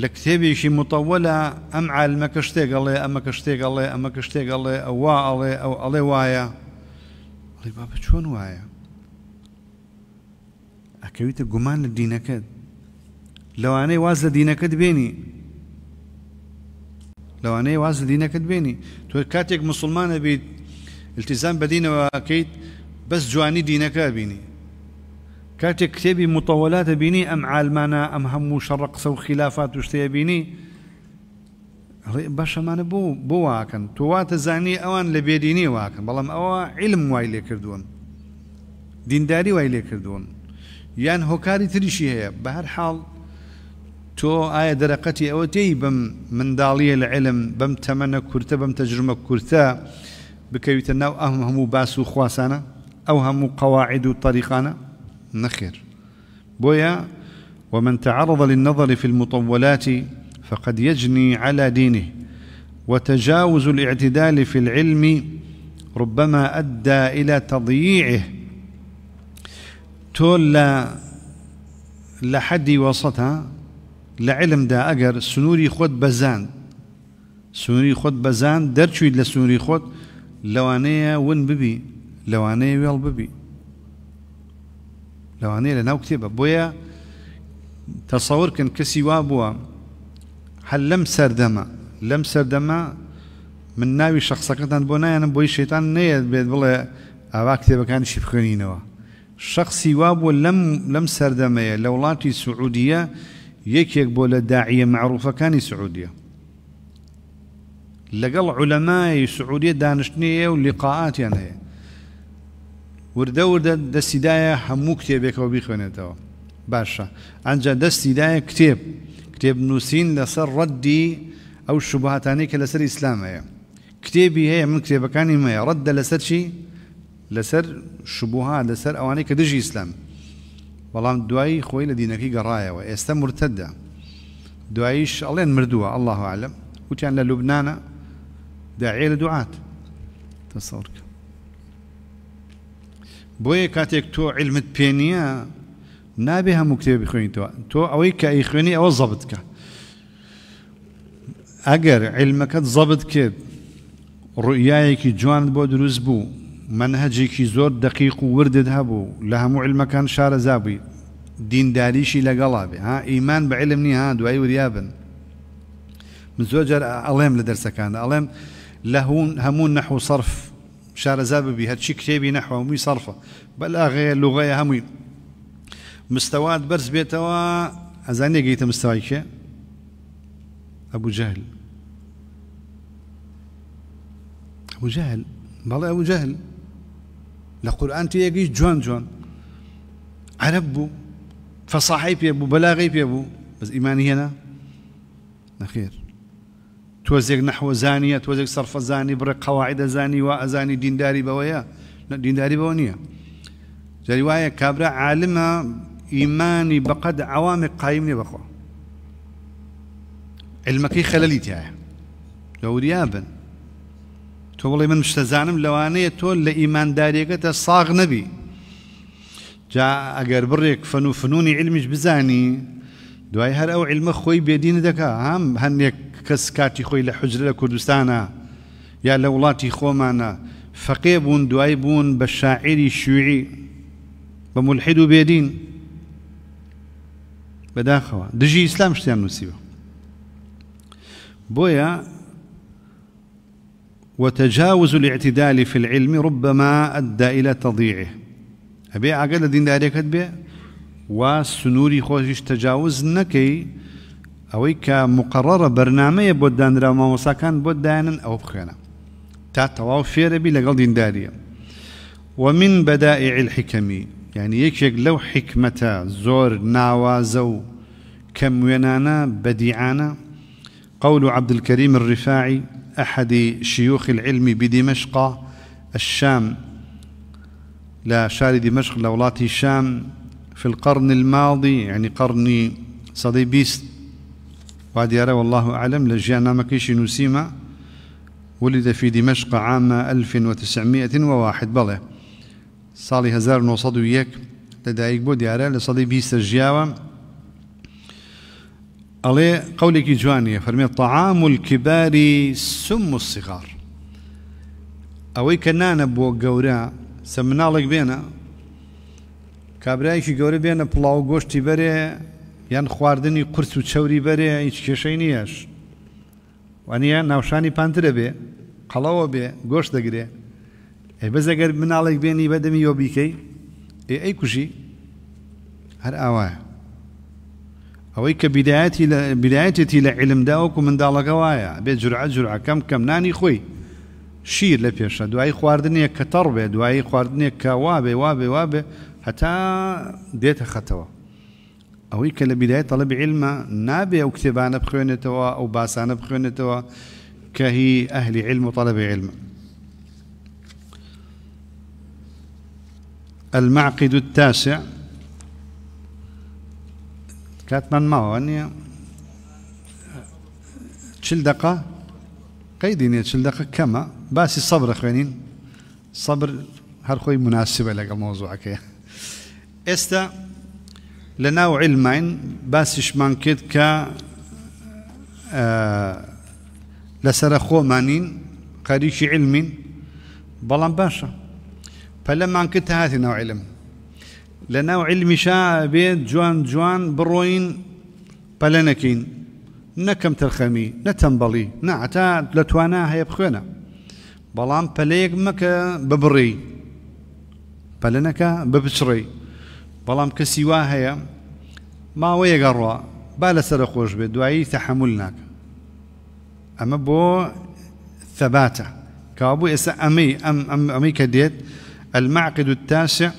لە کتێبێکی متەوەلە ئەم عالمەکە شتێکگەڵێ ئەمەکە شتێکگەڵێ ئەمەکە شتێکگەڵێ ئەووا ئەڵێ ئەو ئەڵێ وایە ئەڵی بابە چۆن وایە ئەکەویتە گومان لە دینەکەت لەوانەیە واز لە دینەکەت بێنی لەوانەیە واز لە دینەکەت بێنی تۆ کاتێک مسلمانە بیت التیزان بەدینەوەکەیت بەس جوانی دینەکە بینی کاتێک کتێبی متەوەلاتە بینی ئەم عالمانە ئەم هەموو شەڕق سە و خلافات و شتەیە بینی بەشەمانە بۆ بۆ واکەن تۆواتە زانی ئەوان لە بێدینی واکەن بەڵام ئەوە علم وای لێ کردوون دینداری وای لێ کردوون یان هۆکاری تریشی هەیە بە هەر حاڵ تۆ ئایا دەرەقەتی ئەوە تێی بم منداڵیە لە علم بەم تەمەنە کورتە بەم تەجرمە کورتە بکەویتە ناو أهم هم باس و أو هم قواعد و نخير بويا ومن تعرض للنظر في المطولات فقد يجني على دينه وتجاوز الاعتدال في العلم ربما أدى إلى تضييعه تولى لحد وسطها لعلم دا أجر سنوري خود بزان سنوري خود بزان دەرچوویت لسنوري خود لەوانەیە ون ببی لەوانەیە وێڵ ببی لەوانەیە لە ناو کتێبە بۆیە تەسەورکن کەسی وا بووە هەل لەم سەردەمە لەم سەردەمە من ناوی شخصەکەتان بۆ نایەنم بۆی شێتان نەیە بێت بڵێ ئاوا کتێبەکانیشی بخوێنینەوە شخصی وا بووە لەم لەم سەردەمەیە لە وڵاتی سعودیە یەکێک بۆ لە داعیە معروفەکانی سعودیە لەگەڵ عولەمای سعودیە دانیشتنیە و لیقاعاتیان هەیە وردە وردە دەستیدایە هەموو کتێبێکەوە بیخوێنێتەوە باشە ئەجا دەستیدایە کتێب کتێب نووسین لەسەر ڕەدی ئەو شوبهاتانی کە لەسەر ئیسلام هەیە کتێبی هەیە من کتێبەکانی مەیە ڕەددە لەسەر چی لەسەر شوبها لەسەر ئەوانەی کە دژی ئیسلام بەڵام دوایی خۆی لە دینەکەی گەڕایەوە ئێستا مرتەدا دواییش ئەڵێن مردووە ئەله عالم وتیان لە لوبنانە داعێ لە دوعات تەسەڕکە بۆیە کاتێک تۆ علمت پێ نییە نابێ هەموو کتێب بخوێنیتەوە تۆ ئەوەی کە ئەی خوێنی ئەوە زەبت بکە ئەگەر علمەکەت زەبت کرد ڕوئایەکی جوان بۆ دروست بوو منهجێکی زۆر دقیق و وردت هەبوو لە هەموو علمەکان شارە زابووی دینداریشی لەگەڵا بێ ها ئیمان بە علم نی ها دوای وریابن من زۆر جار ئەڵێم لە دەرسەکاندا ئەڵێم لهون همون نحو صرف شار زاببي هەرچی کتێبی نەحوەمی سەرفە بەلاغەیە لوغەیە هەمووی مستەوات بەرز بێتەوە ئەزانێ گەیتە مستواکێ ئەبوو جەهل ئەبوو ابو جهل ئەوو جەهل لە قورآان تێگەیش جوان جون جون عربو فەساحی پێ بوو بەلاغی پێ بوو بس ايماني هێنا نەخێر توزيق نحو زانية توزيق صرف زاني برق قواعد زاني وأزاني دين داري بەوەیە دين داري بونية جاری وایە کابرا عالمە ئیمانی بەقەد ئەوامێک قایم نێ بەخۆ علمەکەی خەلەلی تایە لەوریا بن تۆ بڵێ من شتەزانم لەوانەیە تۆ لە ئیمانداریەکەتە ساغ نبي جا أجر بريك فنو فنوني علمش بزاني دواي هر أو علم خوي بيدين دكا هم هنيك کەس کاتی خۆی لە حجر لە کوردستانە یا لە وڵاتی خۆمانە فەقێ بوون دوای بوون بە شاعری شوعی بە ملحید و بێدین بەداخەوە دژی ئیسلام شتیان نووسیوە بۆیە وتجاوز الاعتدال في العلم ربما أدى إلى تضييعه أبي عقل الدين داريكت به وسنوري خوش تجاوز نكي ئەوەی کە مقرڕە بەرنمەیە بۆ دانرا مامۆساکان بۆ دایانن ئەو بخوێنە تا تەواو فێرەبی لەگەڵ ومن بەدائع الحکەمی یعنی یەکێک لەو حکمەتە زۆر ناوازە و کەم وێنانە بەدیعانە قول عبد الكريم الرفاعي أحد شيوخ العلم بدمشق الشام لا شار دمشق لولاتي الشام في القرن الماضي يعني قرن صدي بيست وا ديارة والله أعلم لجيانا مكيش نسيمة ولد في دمشق عام 1901 صالي هزار 1901 لەدایک بۆ دیارە لە سەڵی بیستە ژیاوە ئەڵێ قولي كي جواني فرمي طعام الكبار سم الصغار سیغار ئەوەی بو قورا سمنا لك بينا مناڵێک قورا بينا بلاو بێنە پڵاو یان خواردنی قرس و چوری بەرێ هیچ کێشەی نییەش وانە ناوشانی پانترە بێ قەڵەوە بێ گۆشت دەگرێ ئەی بەزەگەر مناڵێک بێنی بەدەمی یۆ بیکەی ئێ ئەی کوژی هەر ئاوایە ئەوەی کە بیدایەتێتی لە عیلمداوەکو منداڵەکە وایە بێ جورعە جورعەکەم کەم نانی خۆی شیر لە پێشە دوای خواردنێک کە تەڕ بێ دوایی خواردنێک کە وا بێ وا بێ وا بێ هەتا دێتە خەتەوە ئەوەی کە بداية طلب علم علمە نابێ ئەو کتێبانە بخوێنێتەوە ئەو باسانە بخوێنێتەوە کە كهي أهل علم وطلب علم المعقد التاسع كاتمان أني تشل دقة قيدين تشل دقة كما باسي صبر خوينين صبر هر مناسب مناسبة لك الموضوع كي استا لەناو عیلمین باسیشمان کرد كا آه، لسرخو خۆمانین قريش علمين بلان باشا فلما کرد هاتی نوع علم لناو علم شا بيت جوان جوان بروين بلنكين نكم ترخمي نتنبلي نعتا لتوانا هي بخونا بلان بليك مكا ببري مەکە ببشري بەڵام کەسی وا هەیە ماوەیە گەڕوە با لەسرە خۆش بێت دوایی تەحمل ناکە ئەمە بۆ ثباتە كابو إسا أمي أم أم أمي كديت المعقد التاسع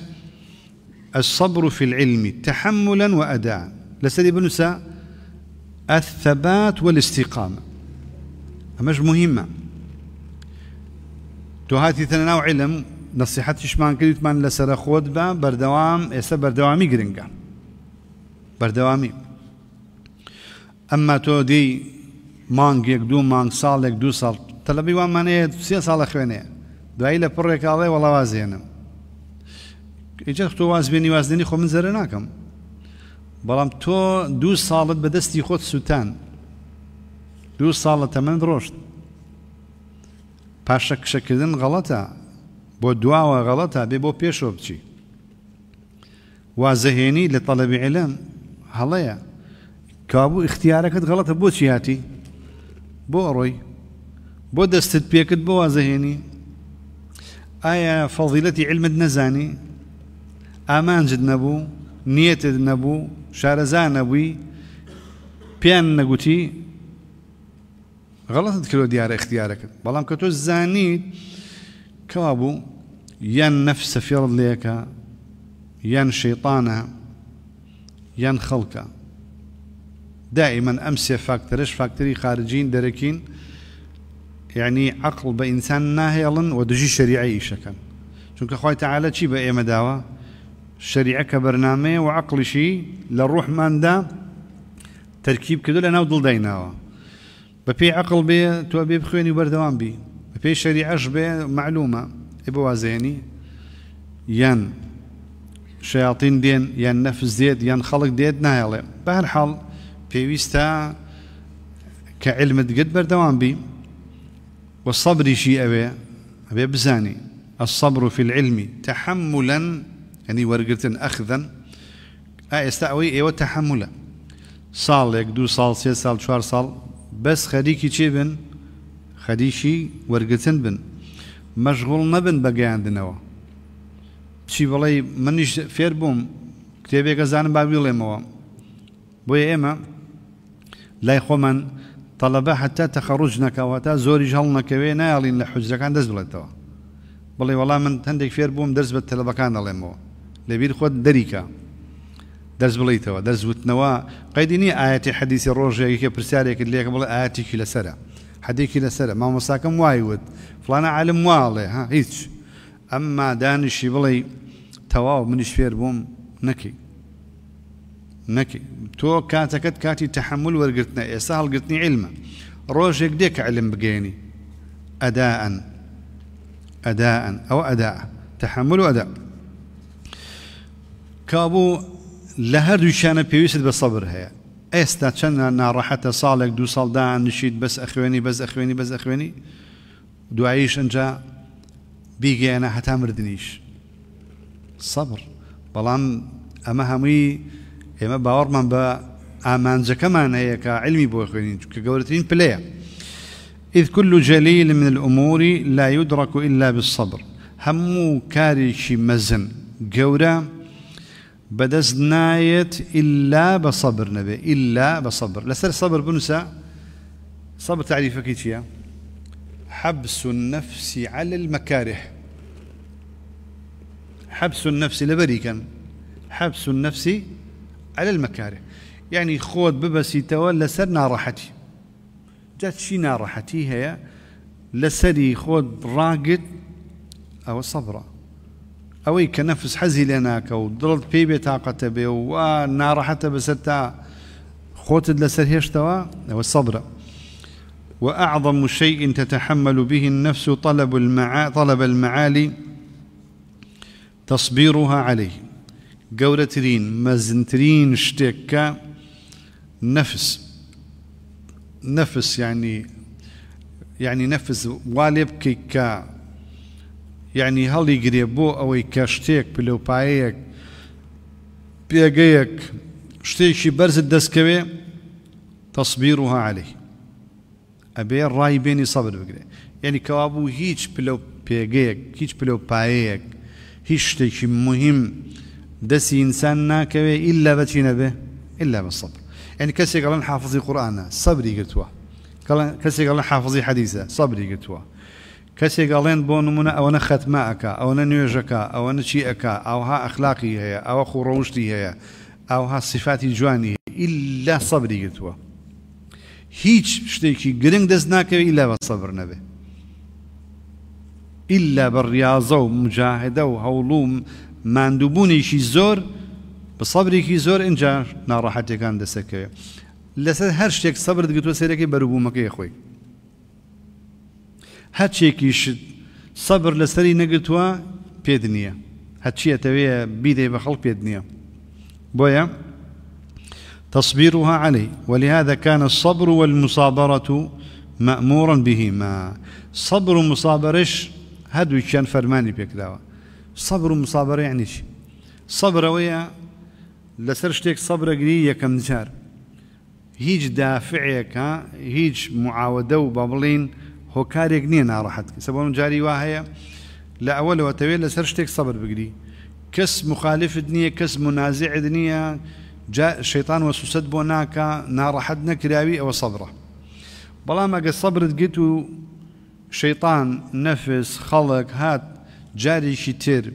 الصبر في العلم تحملا وأداء لسدي بنسا الثبات والاستقامة أمش مهمة تو هاتي علم نسیحەتیشمان کردمان لەسرە خۆت بە بەردەوام ئێستا بەردەوامی گرنگە بەردەوامی ئەمما تۆ دی مانگێک دوو مانگ ساڵێک دو ساڵ تەلەبی وامانەیە سێ ساڵە خوێنێ دوایی لە پڕێکاڵێ وەڵاوازێنم ئیجە تۆ وازبێنی وازدێنی خۆ من زەرە ناکەم بەڵام تۆ دوو ساڵت بە دەستی خۆت سووتان دوو ساڵە تەمەند ڕۆشت پاشە کشەکردن غەڵەتە بو دواوه غلطة ببو بيشو بچي وزهيني لطلب علم هلايا كابو اختياركت غلطة بو چياتي بو روي بو دستد بيكت بو وزهيني آيا فضيلتي علم نزاني آمان جد نبو نيت نبو شارزان نبوي بيان نگوتي غلطت كلو ديار اختياركت بلام كتو زانيت كوابو ين نفس فرد ليك ين شيطانه ين خلقه دائما امسي فاكترش فاكتري خارجين دركين يعني عقل بإنسان ناهيلا ودجي شريعي إيشكا شنك أخوة تعالى چي بأي مداوة شريعة كبرنامه وعقل شي للروح من دا تركيب كدول أنا ودل دينا ببي عقل بي تو بي بخويني بردوان بي پێی شەریعەش بێ زيني ين شياطين دين ين نفس ديد ين خلق ديد نايله دێت نایڵێ بەهر حاڵ پێویستە کە علمت گت بي والصبر وصبريشي أبي أبي بزاني الصبر في العلم تحملا يعني ورقه أخذا استاوي آه، ئێوە إيوة تەحملە ساڵێک دوو دو صال سي صال شوار صال بس خديكي تشيبن خەریشی وەرگچن بن مەشغڵ نەبن بەگەیاندنەوە چی بڵێ منیش فێر بووم کتێبێکە زانم باویڵێمەوە بۆیە ئێمە لای خۆمان تەلەبە حتا تەخەڕوج نەکەەوەتا زۆری هەڵ نەکەوێ نایڵین لە حوزەکان دەست بڵێتەوە بڵێ وەڵا من هەندێک فێر بووم دەست بە تەلەبەکان دەڵێمەوە لەبیر خۆت دەریکە دەست بڵیتەوە دەستوتنەوە قەیدینی ئاەتی حەدیسی ڕۆژێکی پرسیارێکت لێک بڵێ ئاەتێکی لەسرە حديكي لسره ما مساكم وايود فلان عالم والي ها هيتش اما دانشي بلي توا من فير بوم نكي نكي تو كاتكت كاتي تحمل ورقتنا اسهل قلتني علم روجك ديك علم بقيني اداء اداء او اداء تحمل واداء كابو لهر دوشانا بيوسد بصبر هيا ئێستا چەند ناڕەحەتە ساڵێک دو ساڵدان نشید بەس ئەخوێنی بەس ئەخوێنی بەس ئەخوێنی انجا ئەجا بیگەێنە هەتا مردنیش سەبر بەڵام ئەمە هەمووی ئێمە باوەڕمان بە ئامانجەکەمان هەیەکە علمی بۆ خوێنین کە گەورەترین پلەیە إذ كل جليل من الأمور لا يدرك إلا بالصبر هم كاريشي مزن جورا بدست نايت إلا بصبر نبي إلا بصبر لسر صبر بنسا صبر تعريفك يا حبس النفس على المكاره حبس النفس لبريكا حبس النفس على المكاره يعني خود ببسي تولى سر راحتي جات شي راحتي هي لسري خود راقد أو صبره ئەوەی کە نەفس حەزی لێ و دڵت پێی بێ تااقەتە بێ و وا ناڕەحەتە بەسەر تا خۆتت لەسەر هێشتەوە ئەوە سەبرە وأعظم شيء تتحمل به النفس طلب, المعا... طلب المعالي تصبيرها عليه قورترين مزنترين شتك نفس نفس يعني يعني نفس والبكي يعني هەڵیگرێ بۆ ئەوەی کە شتێک پلوپایەک پێگەیەک شتێکی بەرزت دەستکەوێ تصبيرها عليه ئەبێ ڕای بێنی سەبر بگرێ یعنی کەوابوو هیچ پلو پێگەیەک هیچ پلوپایەک هیچ شتێکی مهم دەسی ئینسان ناکەوێ ئللا بەچی نەبێ ئللا بە سەبر يعني كسي قالن حافظي قرآن صبري قتوا كسي قالن حافظي حديثة صبري قتوا کەسێک ئەڵێن بۆ نمونە ئەوەنە خەتماکە ئەوەنە نوێژەکە ئەوەنە چی ئەک ئەوها ئەخلاقی هەیە ئەوە خوڕەوشتی هەیە ئەوها سیفاتی جوانی ئللا سەبری گرتووە هیچ شتێکی گرنگ دەست ناکەوێت ئیلا بە سەبر نەبێ ئللا بە ڕاضە و مجاهدە و هەوڵوم مادووبوونیشی زۆر بە سەبرێکی زۆر اینجا ناڕاحەتەکان دەسەکەوێت لەسەر هەر شتێک سەبرت گرتووە سێرەکەی بەرەبوومەکەی خۆی هەچێکیشت سەبر صبر نەگرتووە پێد بيدنيا هاتشي بیدێ بيدي خەڵ پێد نییە تصبيرها عليه ولهذا كان الصبر والمصابرة مأمورا بهما صبر ومصابرش هادو كان فرماني بيكداوا صبر ومصابرة يعني شي صبر ويا لسرش تيك صبر يا كم جار هيج دافعك هيج معاودة وبابلين هو كاريك نيه ناراحت سبون جاري واهية لا لأول وتويل سرشتك صبر بقري كس مخالف الدنيا كس منازع الدنيا جاء الشيطان وسوسد بوناكا ناراحت نكراوي أو صبره بلا ما صبرت قيتو شيطان نفس خلق هات جاري شتير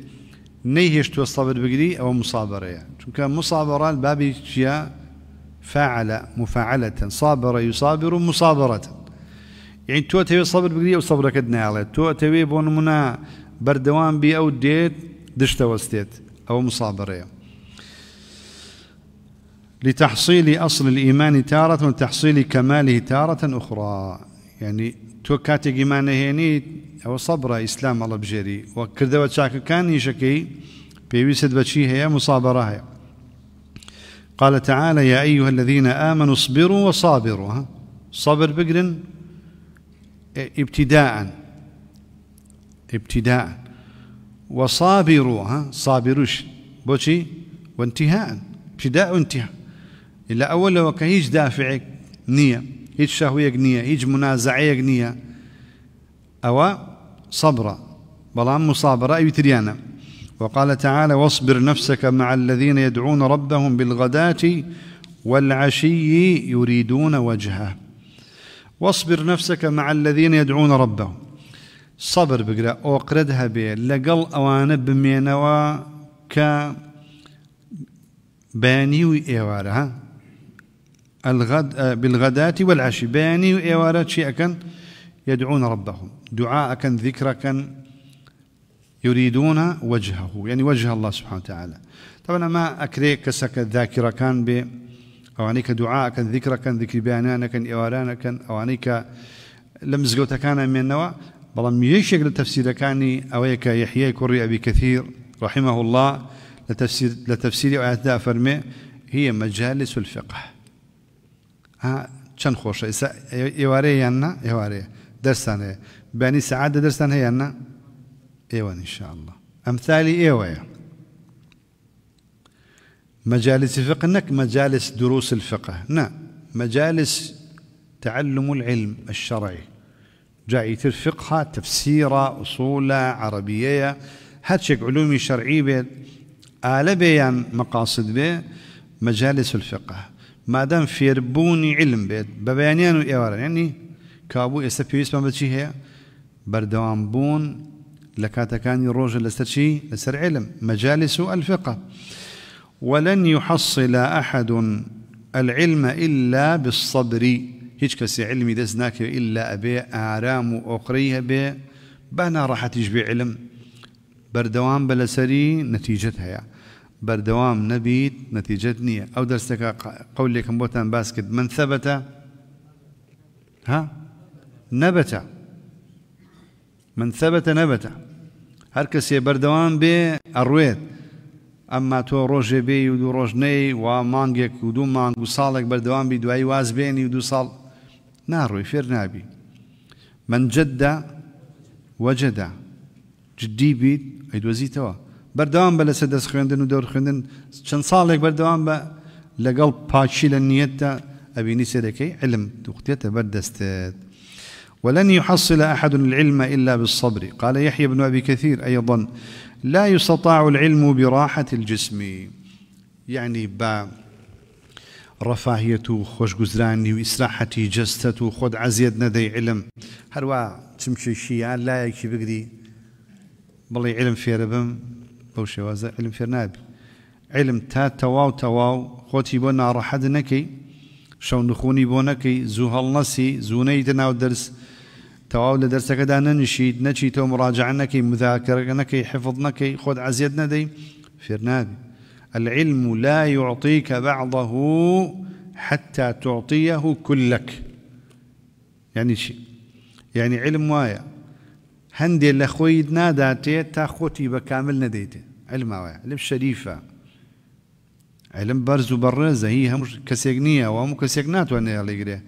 نيهش تو الصبر بقري أو مصابرة شنك مصابرة البابي فاعل مفاعلة صابر يصابر مصابرة یعنی يعني تۆ صبر سەبر بگری كدنا على تو تبي بون منا بردوان بي أو ديت دشت وستيت أو مصابرة لتحصيل أصل الإيمان تارة وتحصيل كماله تارة أخرى يعني تو كاتي إيمان هيني أو صبرة إسلام الله بجري وكذا وشاك كان يشكي بيويسد بشي هي مصابرة هي قال تعالى يا أيها الذين آمنوا اصبروا وصابروا صبر بقرن ابتداء ابتداء وصابروا ها صابروش بوشي وانتهاء ابتداء وانتهاء إلا أول وك هيج دافعك نية هيج شهوية نية هيج منازعه نية أو صبرا بلام مصابرة أي تريانا وقال تعالى واصبر نفسك مع الذين يدعون ربهم بالغداة والعشي يريدون وجهه واصبر نفسك مع الذين يدعون ربهم صبر بقرا اوقردها بي لقل اوان بمينوا ك باني وايوارها الغد آه، بالغداة والعشي باني وايوارا شيئا يدعون ربهم دعاء ذكرا يريدون وجهه يعني وجه الله سبحانه وتعالى طبعا ما اكري كسك الذاكرة كان بي أو أوانيك دعاء كان ذكر كان ذكر بيانان كان إيوارانا كان أو أوانيك لمس زقوت كان من نوع بل من يشكل التفسير كاني أويك يحيى كري أبي كثير رحمه الله لتفسير لتفسير آيات دا فرمي هي مجالس الفقه ها شن خوش إس إيواري يانا إيواري درسنا بني سعادة درسنا هي يانا إيوان إن شاء الله أمثالي إيوان مجالس الفقه هناك مجالس دروس الفقه نعم مجالس تعلم العلم الشرعي جاي يتر تفسيرة أصولة عربية شيء علومي شرعي بيت آلة بيان يعني مقاصد بي مجالس الفقه ما دام ربوني علم بيت ببيانيان وإيوارا يعني كابو يستبيو اسمه بشي هي بردوان بون لكاتكاني روجل لسر شي لسر علم مجالس الفقه ولن يحصل احد العلم الا بالصبر هيك كسي علمي دزناك إلا أبي ئەبێ أقريها بي بنا راح تجبي علم بردوام بلا سري نتيجتها يا بردوام نبيت نتيجتني أو درستك قولي كم بوتان باسكت من ثبت ها نبت من ثبت نبت هركسي بردوام بەردەوام بێ ئەمما تۆ ڕۆژێ بێ و دوو ڕۆژنەی وا مانگێک و دوو مانگ و ساڵێک بەردەوام بی دوایی واز بێنی و دوو ساڵ ناڕۆی فێر نابی من جددا وەجددا جددی بیت ئەی دۆزیتەوە بەردەوام بە لەسەر دەست خوێندن و دەور خوێندن چەند ساڵێک بەردەوام بە لەگەڵ پاچی لە نیەتدا ئەبینی سێرەکەی علم دوختێتە بەردەستێت ولن يحصل احد العلم الا بالصبر قال يحيى بن ابي كثير ايضا لا يستطاع العلم براحه الجسم يعني با رفاهية خوش قزراني واسراحتي ئیسراحەتی خد عزيد ندي علم نەدەی تمشي شيء لا يكي بقدي بالله علم في ربم بەو شێوازە علم في نابی علم تا تواو تواو خوتي بۆ رحد نكي شو نخوني نەکەی زوو هەڵ نەسی زوونەی دەناو درس تواو لدرسك دا ننشيد نشي تو مراجع نەکەی مذاکرەکە نەکەی حفظ نەکەی خۆت عزیەت نەدەی العلم لا يعطيك بعضه حتى تعطيه كلك يعني شيء يعني علم وايا هندي خويدنا داتي تاخوتي بكامل نديتي علم وايا علم شريفة علم برز وبرزة هي هم كسيقنية وهم كسيقنات وانا يلي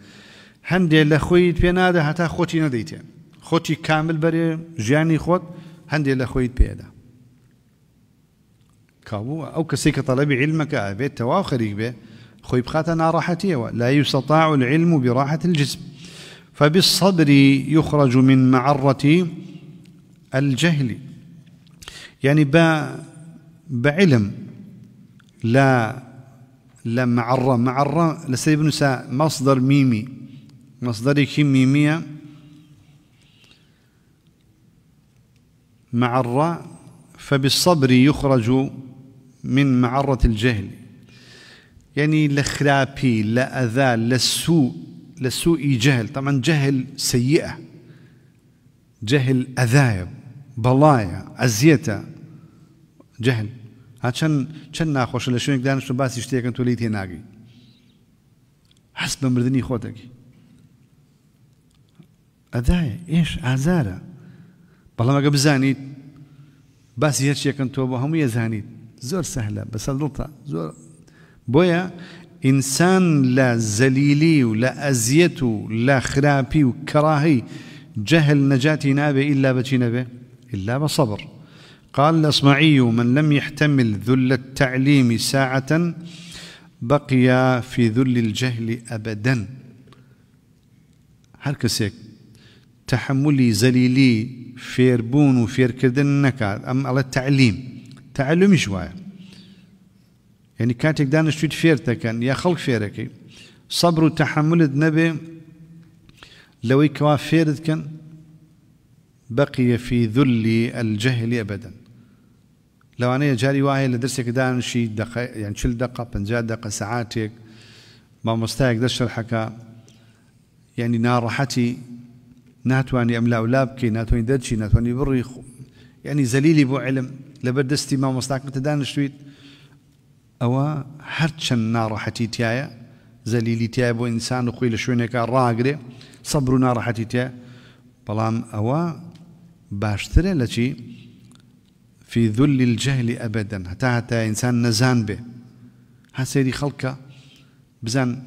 هەندێ لە خۆی پێنادە هەتا خۆتی نەدەیتێ خۆتی کامل بەرێ ژیانی خۆت هەندێ لە خۆیت پێدا کابوو ئەو کەسی کە تەلەبی علمەکە ئەبێت تەواو خەریک بێ خۆی بخاتە ناڕاحەتیەوە لا يستطاع العلم براحة الجسم فبالصبر يخرج من معرة الجهل يعني با بعلم لا لا معرة معرة لسيبنسا مصدر ميمي مصدر میمیە مع الراء فبالصبر يخرج من معرة الجهل يعني لخرابي لأذى لسوء لسوء جهل طبعا جهل سيئة جهل أذايا بلايا أزيتا جهل ها شن ناخوش لشونك لە باس يشتيك انتو ليتي ناقي حسب مردني تێناگەی ئەدایە ئێش ئازارە بەڵام ئەگە بزانیت باسی هەرچیەکەن تۆ بۆ هەموو یەزانیت زۆر سەهلە بەسە دڵتە زۆر بۆیە ئینسان لە زەلیلی و لە ئەزیەت و لە خراپی و کەڕاهی جهل نجاتي نابه إلا بچي نبه إلا بصبر قال الأصمعي من لم يحتمل ذل التعليم ساعة بقي في ذل الجهل أبدا هر كسيك تحملي زليلي فيربون وفيركدن نكاد أم على التعليم تعلم شوية يعني كاتك دانا شويت فيرتا كان يا خلق فيركي صبر وتحمل النبي لو يكوا فيرد كان بقي في ذل الجهل أبدا لو أنا جاري واهي لدرسك دانا شي دقة يعني شل دقة بنجا دقة ساعاتك ما مستاك دشر حكا يعني نار راحتي ناتواني أملا ولابكي ناتواني ناتوانانی ناتواني ناتوانانی يعني خو بو علم لەبەر ما مامۆستاکەتە دانشتویت أو هەرچەند نار تایە زەلیلی تایە بۆ ئینسان و خۆی لە شوێنێکە ڕاگرێ سەبر و ناڕەحەتی تێ بەڵام ئەوە باشترە في ذل الجهل أبدا حتى حتى إنسان نزان به هسيري خلقه بزان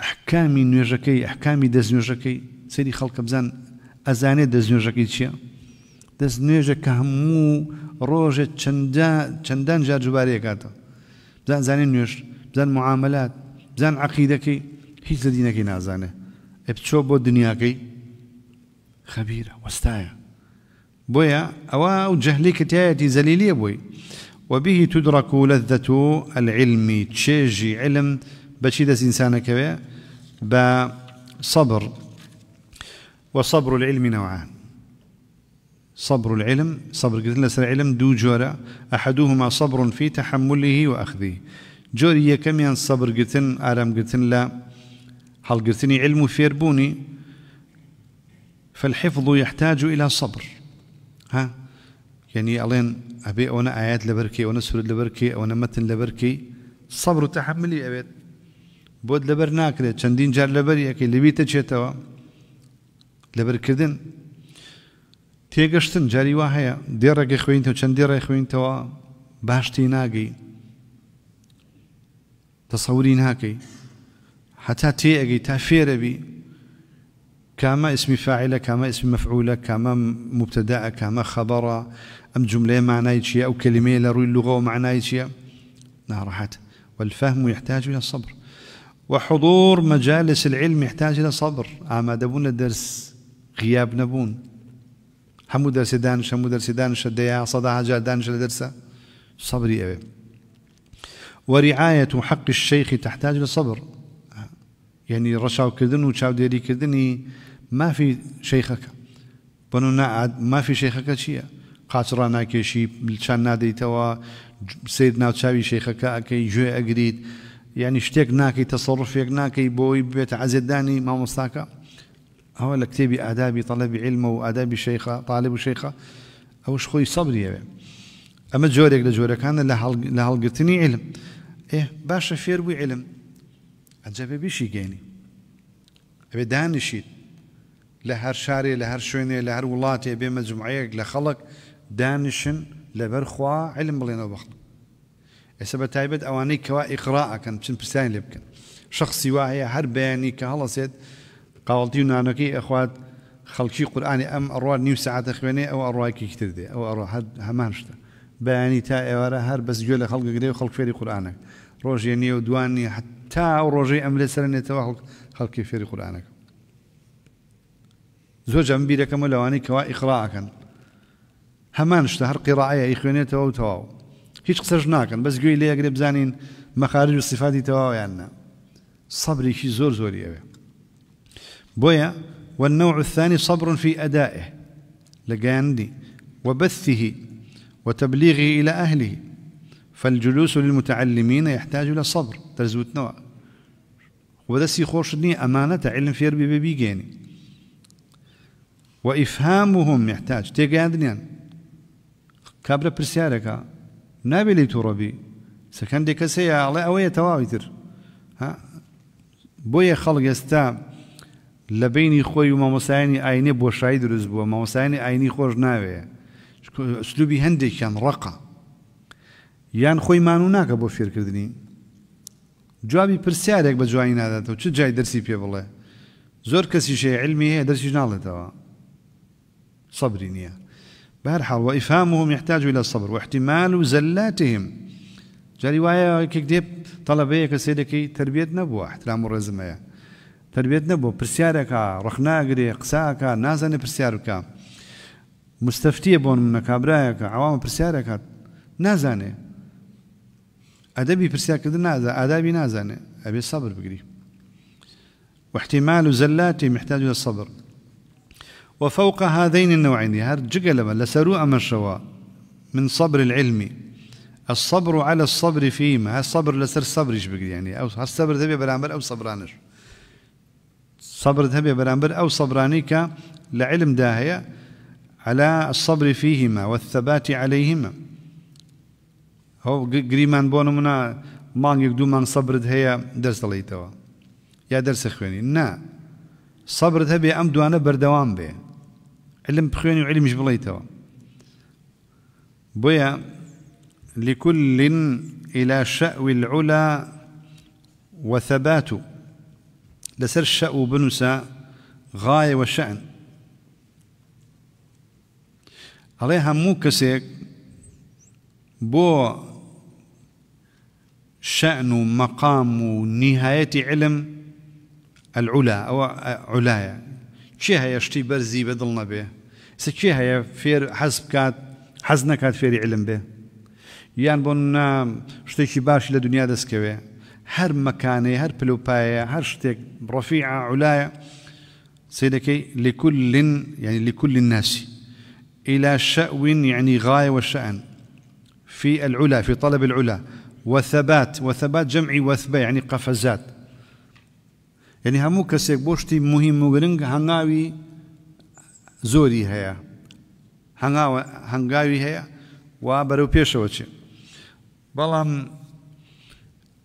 أحكامي نوێژەکەی أحكامي دز نوێژەکەی سەری خەڵکە بزان ئەزانێت دەست نوێژەکەی چییە؟ دەست نوێژە کە هەموو ڕۆژە چەندان جار جوبارەیەکاتەوە بزان زانێ نوێش بزان معاملات بزان عقیدەکەی هیچ لە دینەکەی نازانێ ئەبچۆ بۆ دنیاکەی خەبیرە وەستایە بۆیە ئەوە ئەو جەهلی کەتیایەتی زەلیلیە بووی وبه تدرك لذة العلم تشيجي علم بشي دس إنسانك بصبر وصبر العلم نوعان صبر العلم صبر قلت لنا العلم دو جورا أحدهما صبر في تحمله وأخذه جوري كميان صبر قتن آرام قتن لا هل قتني علم فيربوني فالحفظ يحتاج إلى صبر ها يعني ألين أبي أنا آيات لبركي أنا سورة لبركي أنا متن لبركي صبر تحملي أبيت بود لبر ناكرة جار لبريك اللي بيتشيتوا لەبەرکردن تێگەشتن جاری وا هەیە دێڕێگە خوێنیتەوە چەندی ڕێ خوێنیتەوە باشتی ناغي تەسەوری ناکەی حتى تي اغي تا بي كما اسم فاعل كما اسم مفعول كما مبتدا كما خبر ام جمله معناي شيء او كلمه لروي اللغه ومعناي شيء راحت والفهم يحتاج الى الصبر وحضور مجالس العلم يحتاج الى صبر اما دبون الدرس غياب نەبوون هەموو دەرسی دانیش هەموو دەرسی دانیشە دەیە سەداهجار دانیشە لە دەرسە سەبری ئەوێ ورعاية حق الشيخ تحتاج لصبر يعني رشاو كردن وشاو ديري كردني ما في شيخك بنو نعد ما في شيخك شيء قاچڕ ناکێشی چان نادەیتەوە سید ناوچاوی شێخەکە ئەەکەی گوێ ئەگریت یعنی يعني شتێک ناکەی ناكي بوي بيت عزداني ما مامۆستاکە هو لكتابي آدابي طلب علم وآدابي شيخة طالب شيخة أو شخوي صبري يعني. أما جوريك لجوريك أنا لهل قلتني علم إيه باشا فيروي علم أجابي بشي جاني أبي لا لهر شاري لهر شويني لهر ولاتي أبي مجمعيك لخلق لا لبرخوا علم بلينا وبخل إيه سبا تايبت أواني كوا إقراء كان بسان لبكن شخصي واعي هر بياني كهلا سيد قاڵتی و نانەکەی ئەخوات خەڵکی قورآانی ئەم ئەڕوان نیم سعاتە خوێنێ ئەو ئەڕواکی تر دێ ئەو ئەڕ هەمان شتە بەیانی تا ئێوارە هەر بەس گوێ لە خەڵکەگرێ و خەڵفێری قورآانە ڕۆژێ نیە و دوانی حتا ئەو ڕۆژەی ئەم لێ سەرنێتەوە خەڵکی فێری قورآانەکە زۆر جەمبیرەکەمە لەوانی کەوا ئیخراکەن هەمان شتە هەر قیڕایە ئی خوێنێتەوە و تەواو هیچ قسەش ناکەن بەس گوێی لێگرێ بزانین مەخارج و سیفاتی تەواویاننا سەبرێکی زۆر زۆری ئەوێ بويا والنوع الثاني صبر في أدائه لجاندي وبثه وتبليغه إلى أهله فالجلوس للمتعلمين يحتاج إلى صبر ترزوت نوع ودسي خورشدني أمانة علم في ربي جاني وإفهامهم يحتاج تيجادنيان كابرا برسيارك نابي لي تربي سكندي كسي على أوي تواويتر ها بويا خلق يستاب لە بینی خۆی و مامۆسایانی ئاینێ بۆشایی دروست بووە مامۆسایانی ئاینی خۆش ناوێ سلوبی هەندێکیان ڕقە یان خۆی مان و ناکە بۆ فێرکردنی جوابی پرسیارێک بە جوایی ناداتەوە چ جای دەرسی پێ بڵێ زۆر کەسی شێ علمی هەیە دەرسی ناڵێتەوە صبری نییە بەرحاڵ وئفامهم يحتاج إلى الصبر واحتمال زلاتهم جاری وایەکێک دێ تەڵەبەیە کە سێدەکەی تربێت نەبووە احترام و ڕێزمەیە تربێت نبو پرسیارێکە ڕخناگرێ قساکە نازن پرسیار بکە بون بۆن عوام کابراایەکە ئەوامە ادبي نازانێ ئەدەبی ادبي نازە ابي نازانێ بقري واحتمال بگری و محتاج الى الصبر وفوق هذين النوعين هر جقلما لسرو أمشوا من صبر العلم الصبر على الصبر فيما هالصبر لسر صبر يعني أو هالصبر ذبي برامبر أو صبرانش صبرت هبي برامبر أو صبرانيك لعلم داهية على الصبر فيهما والثبات عليهما هو قريمان بونمنا مانگ يقدو دومان صبرت هەیە درس دەڵیتەوە يا درس خوێنی نا صبرت هەبێ أم دوانە بردوام به علم بخوێنی وعلم علمیش بڵیتەوە بۆیە لكل إلى شأو العلا وثباته لسر شأو بنسا غاية وشأن عليها مو كسيك بو شأن مقام نهاية علم العلا أو علايا چی هەیە شتي برزي بدلنا نەبێ سە چی هەیە فێر حەز بکات حەز نەکات علم به يعني بون شتي شي باش دنیا دسكوي هر مەکانێ هر بلوباية هر شتێک رفيعة علاية سيدكي لكل يعني لكل الناس إلى شأو يعني غاية وشأن في العلا في طلب العلا وثبات وثبات جمعي وثبة يعني قفزات يعني همو كسيك بوشتي مهم وغرنج هنغاوي زوري هيا هنغاوي هيا وبرو بيشوتشي بلام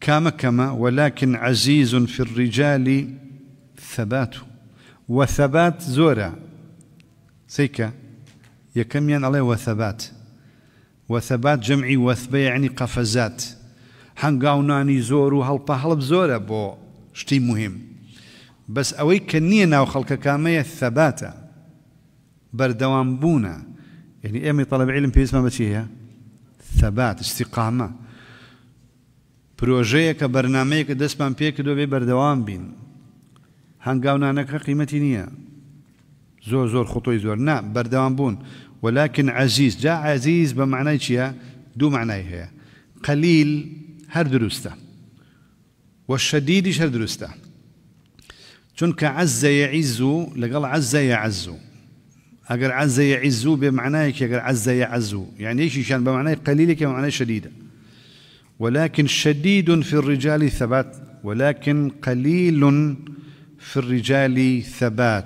كامكما ولكن عزيز في الرجال ثبات وثبات زورا سيكا يكميان يعني عليه وثبات وثبات جمعي وثبة يعني قفزات هنگاونانی زۆر زورو هەڵپە هەڵب زورا بو شتي مهم بس اوي كنينا وخلق كامية الثبات بردوان بونا يعني بوونە طلب علم في بەچی هەیە ثەبات من بەرنمەیەکە دو پێکردو بێ بەردەوام بین هەنگاوانەکە قیمەتی نییە زور زور خۆتۆی زۆر نا بەردەوام بون ولكن عزیز جا عزیز بە معنای دو دوو معنای قلیل هر درسته و والشديد شر درسته چونك عز یعزو لقال عز یعزو اگر عز يعز که اگر عز یعنی يعني ايش كان قلیلی قليل كمعناه شدیده ولكن شديد في الرجال ثبات ولكن قليل في الرجال ثبات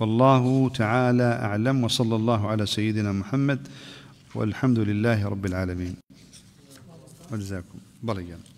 والله تعالى أعلم وصلى الله على سيدنا محمد والحمد لله رب العالمين وجزاكم بلغنا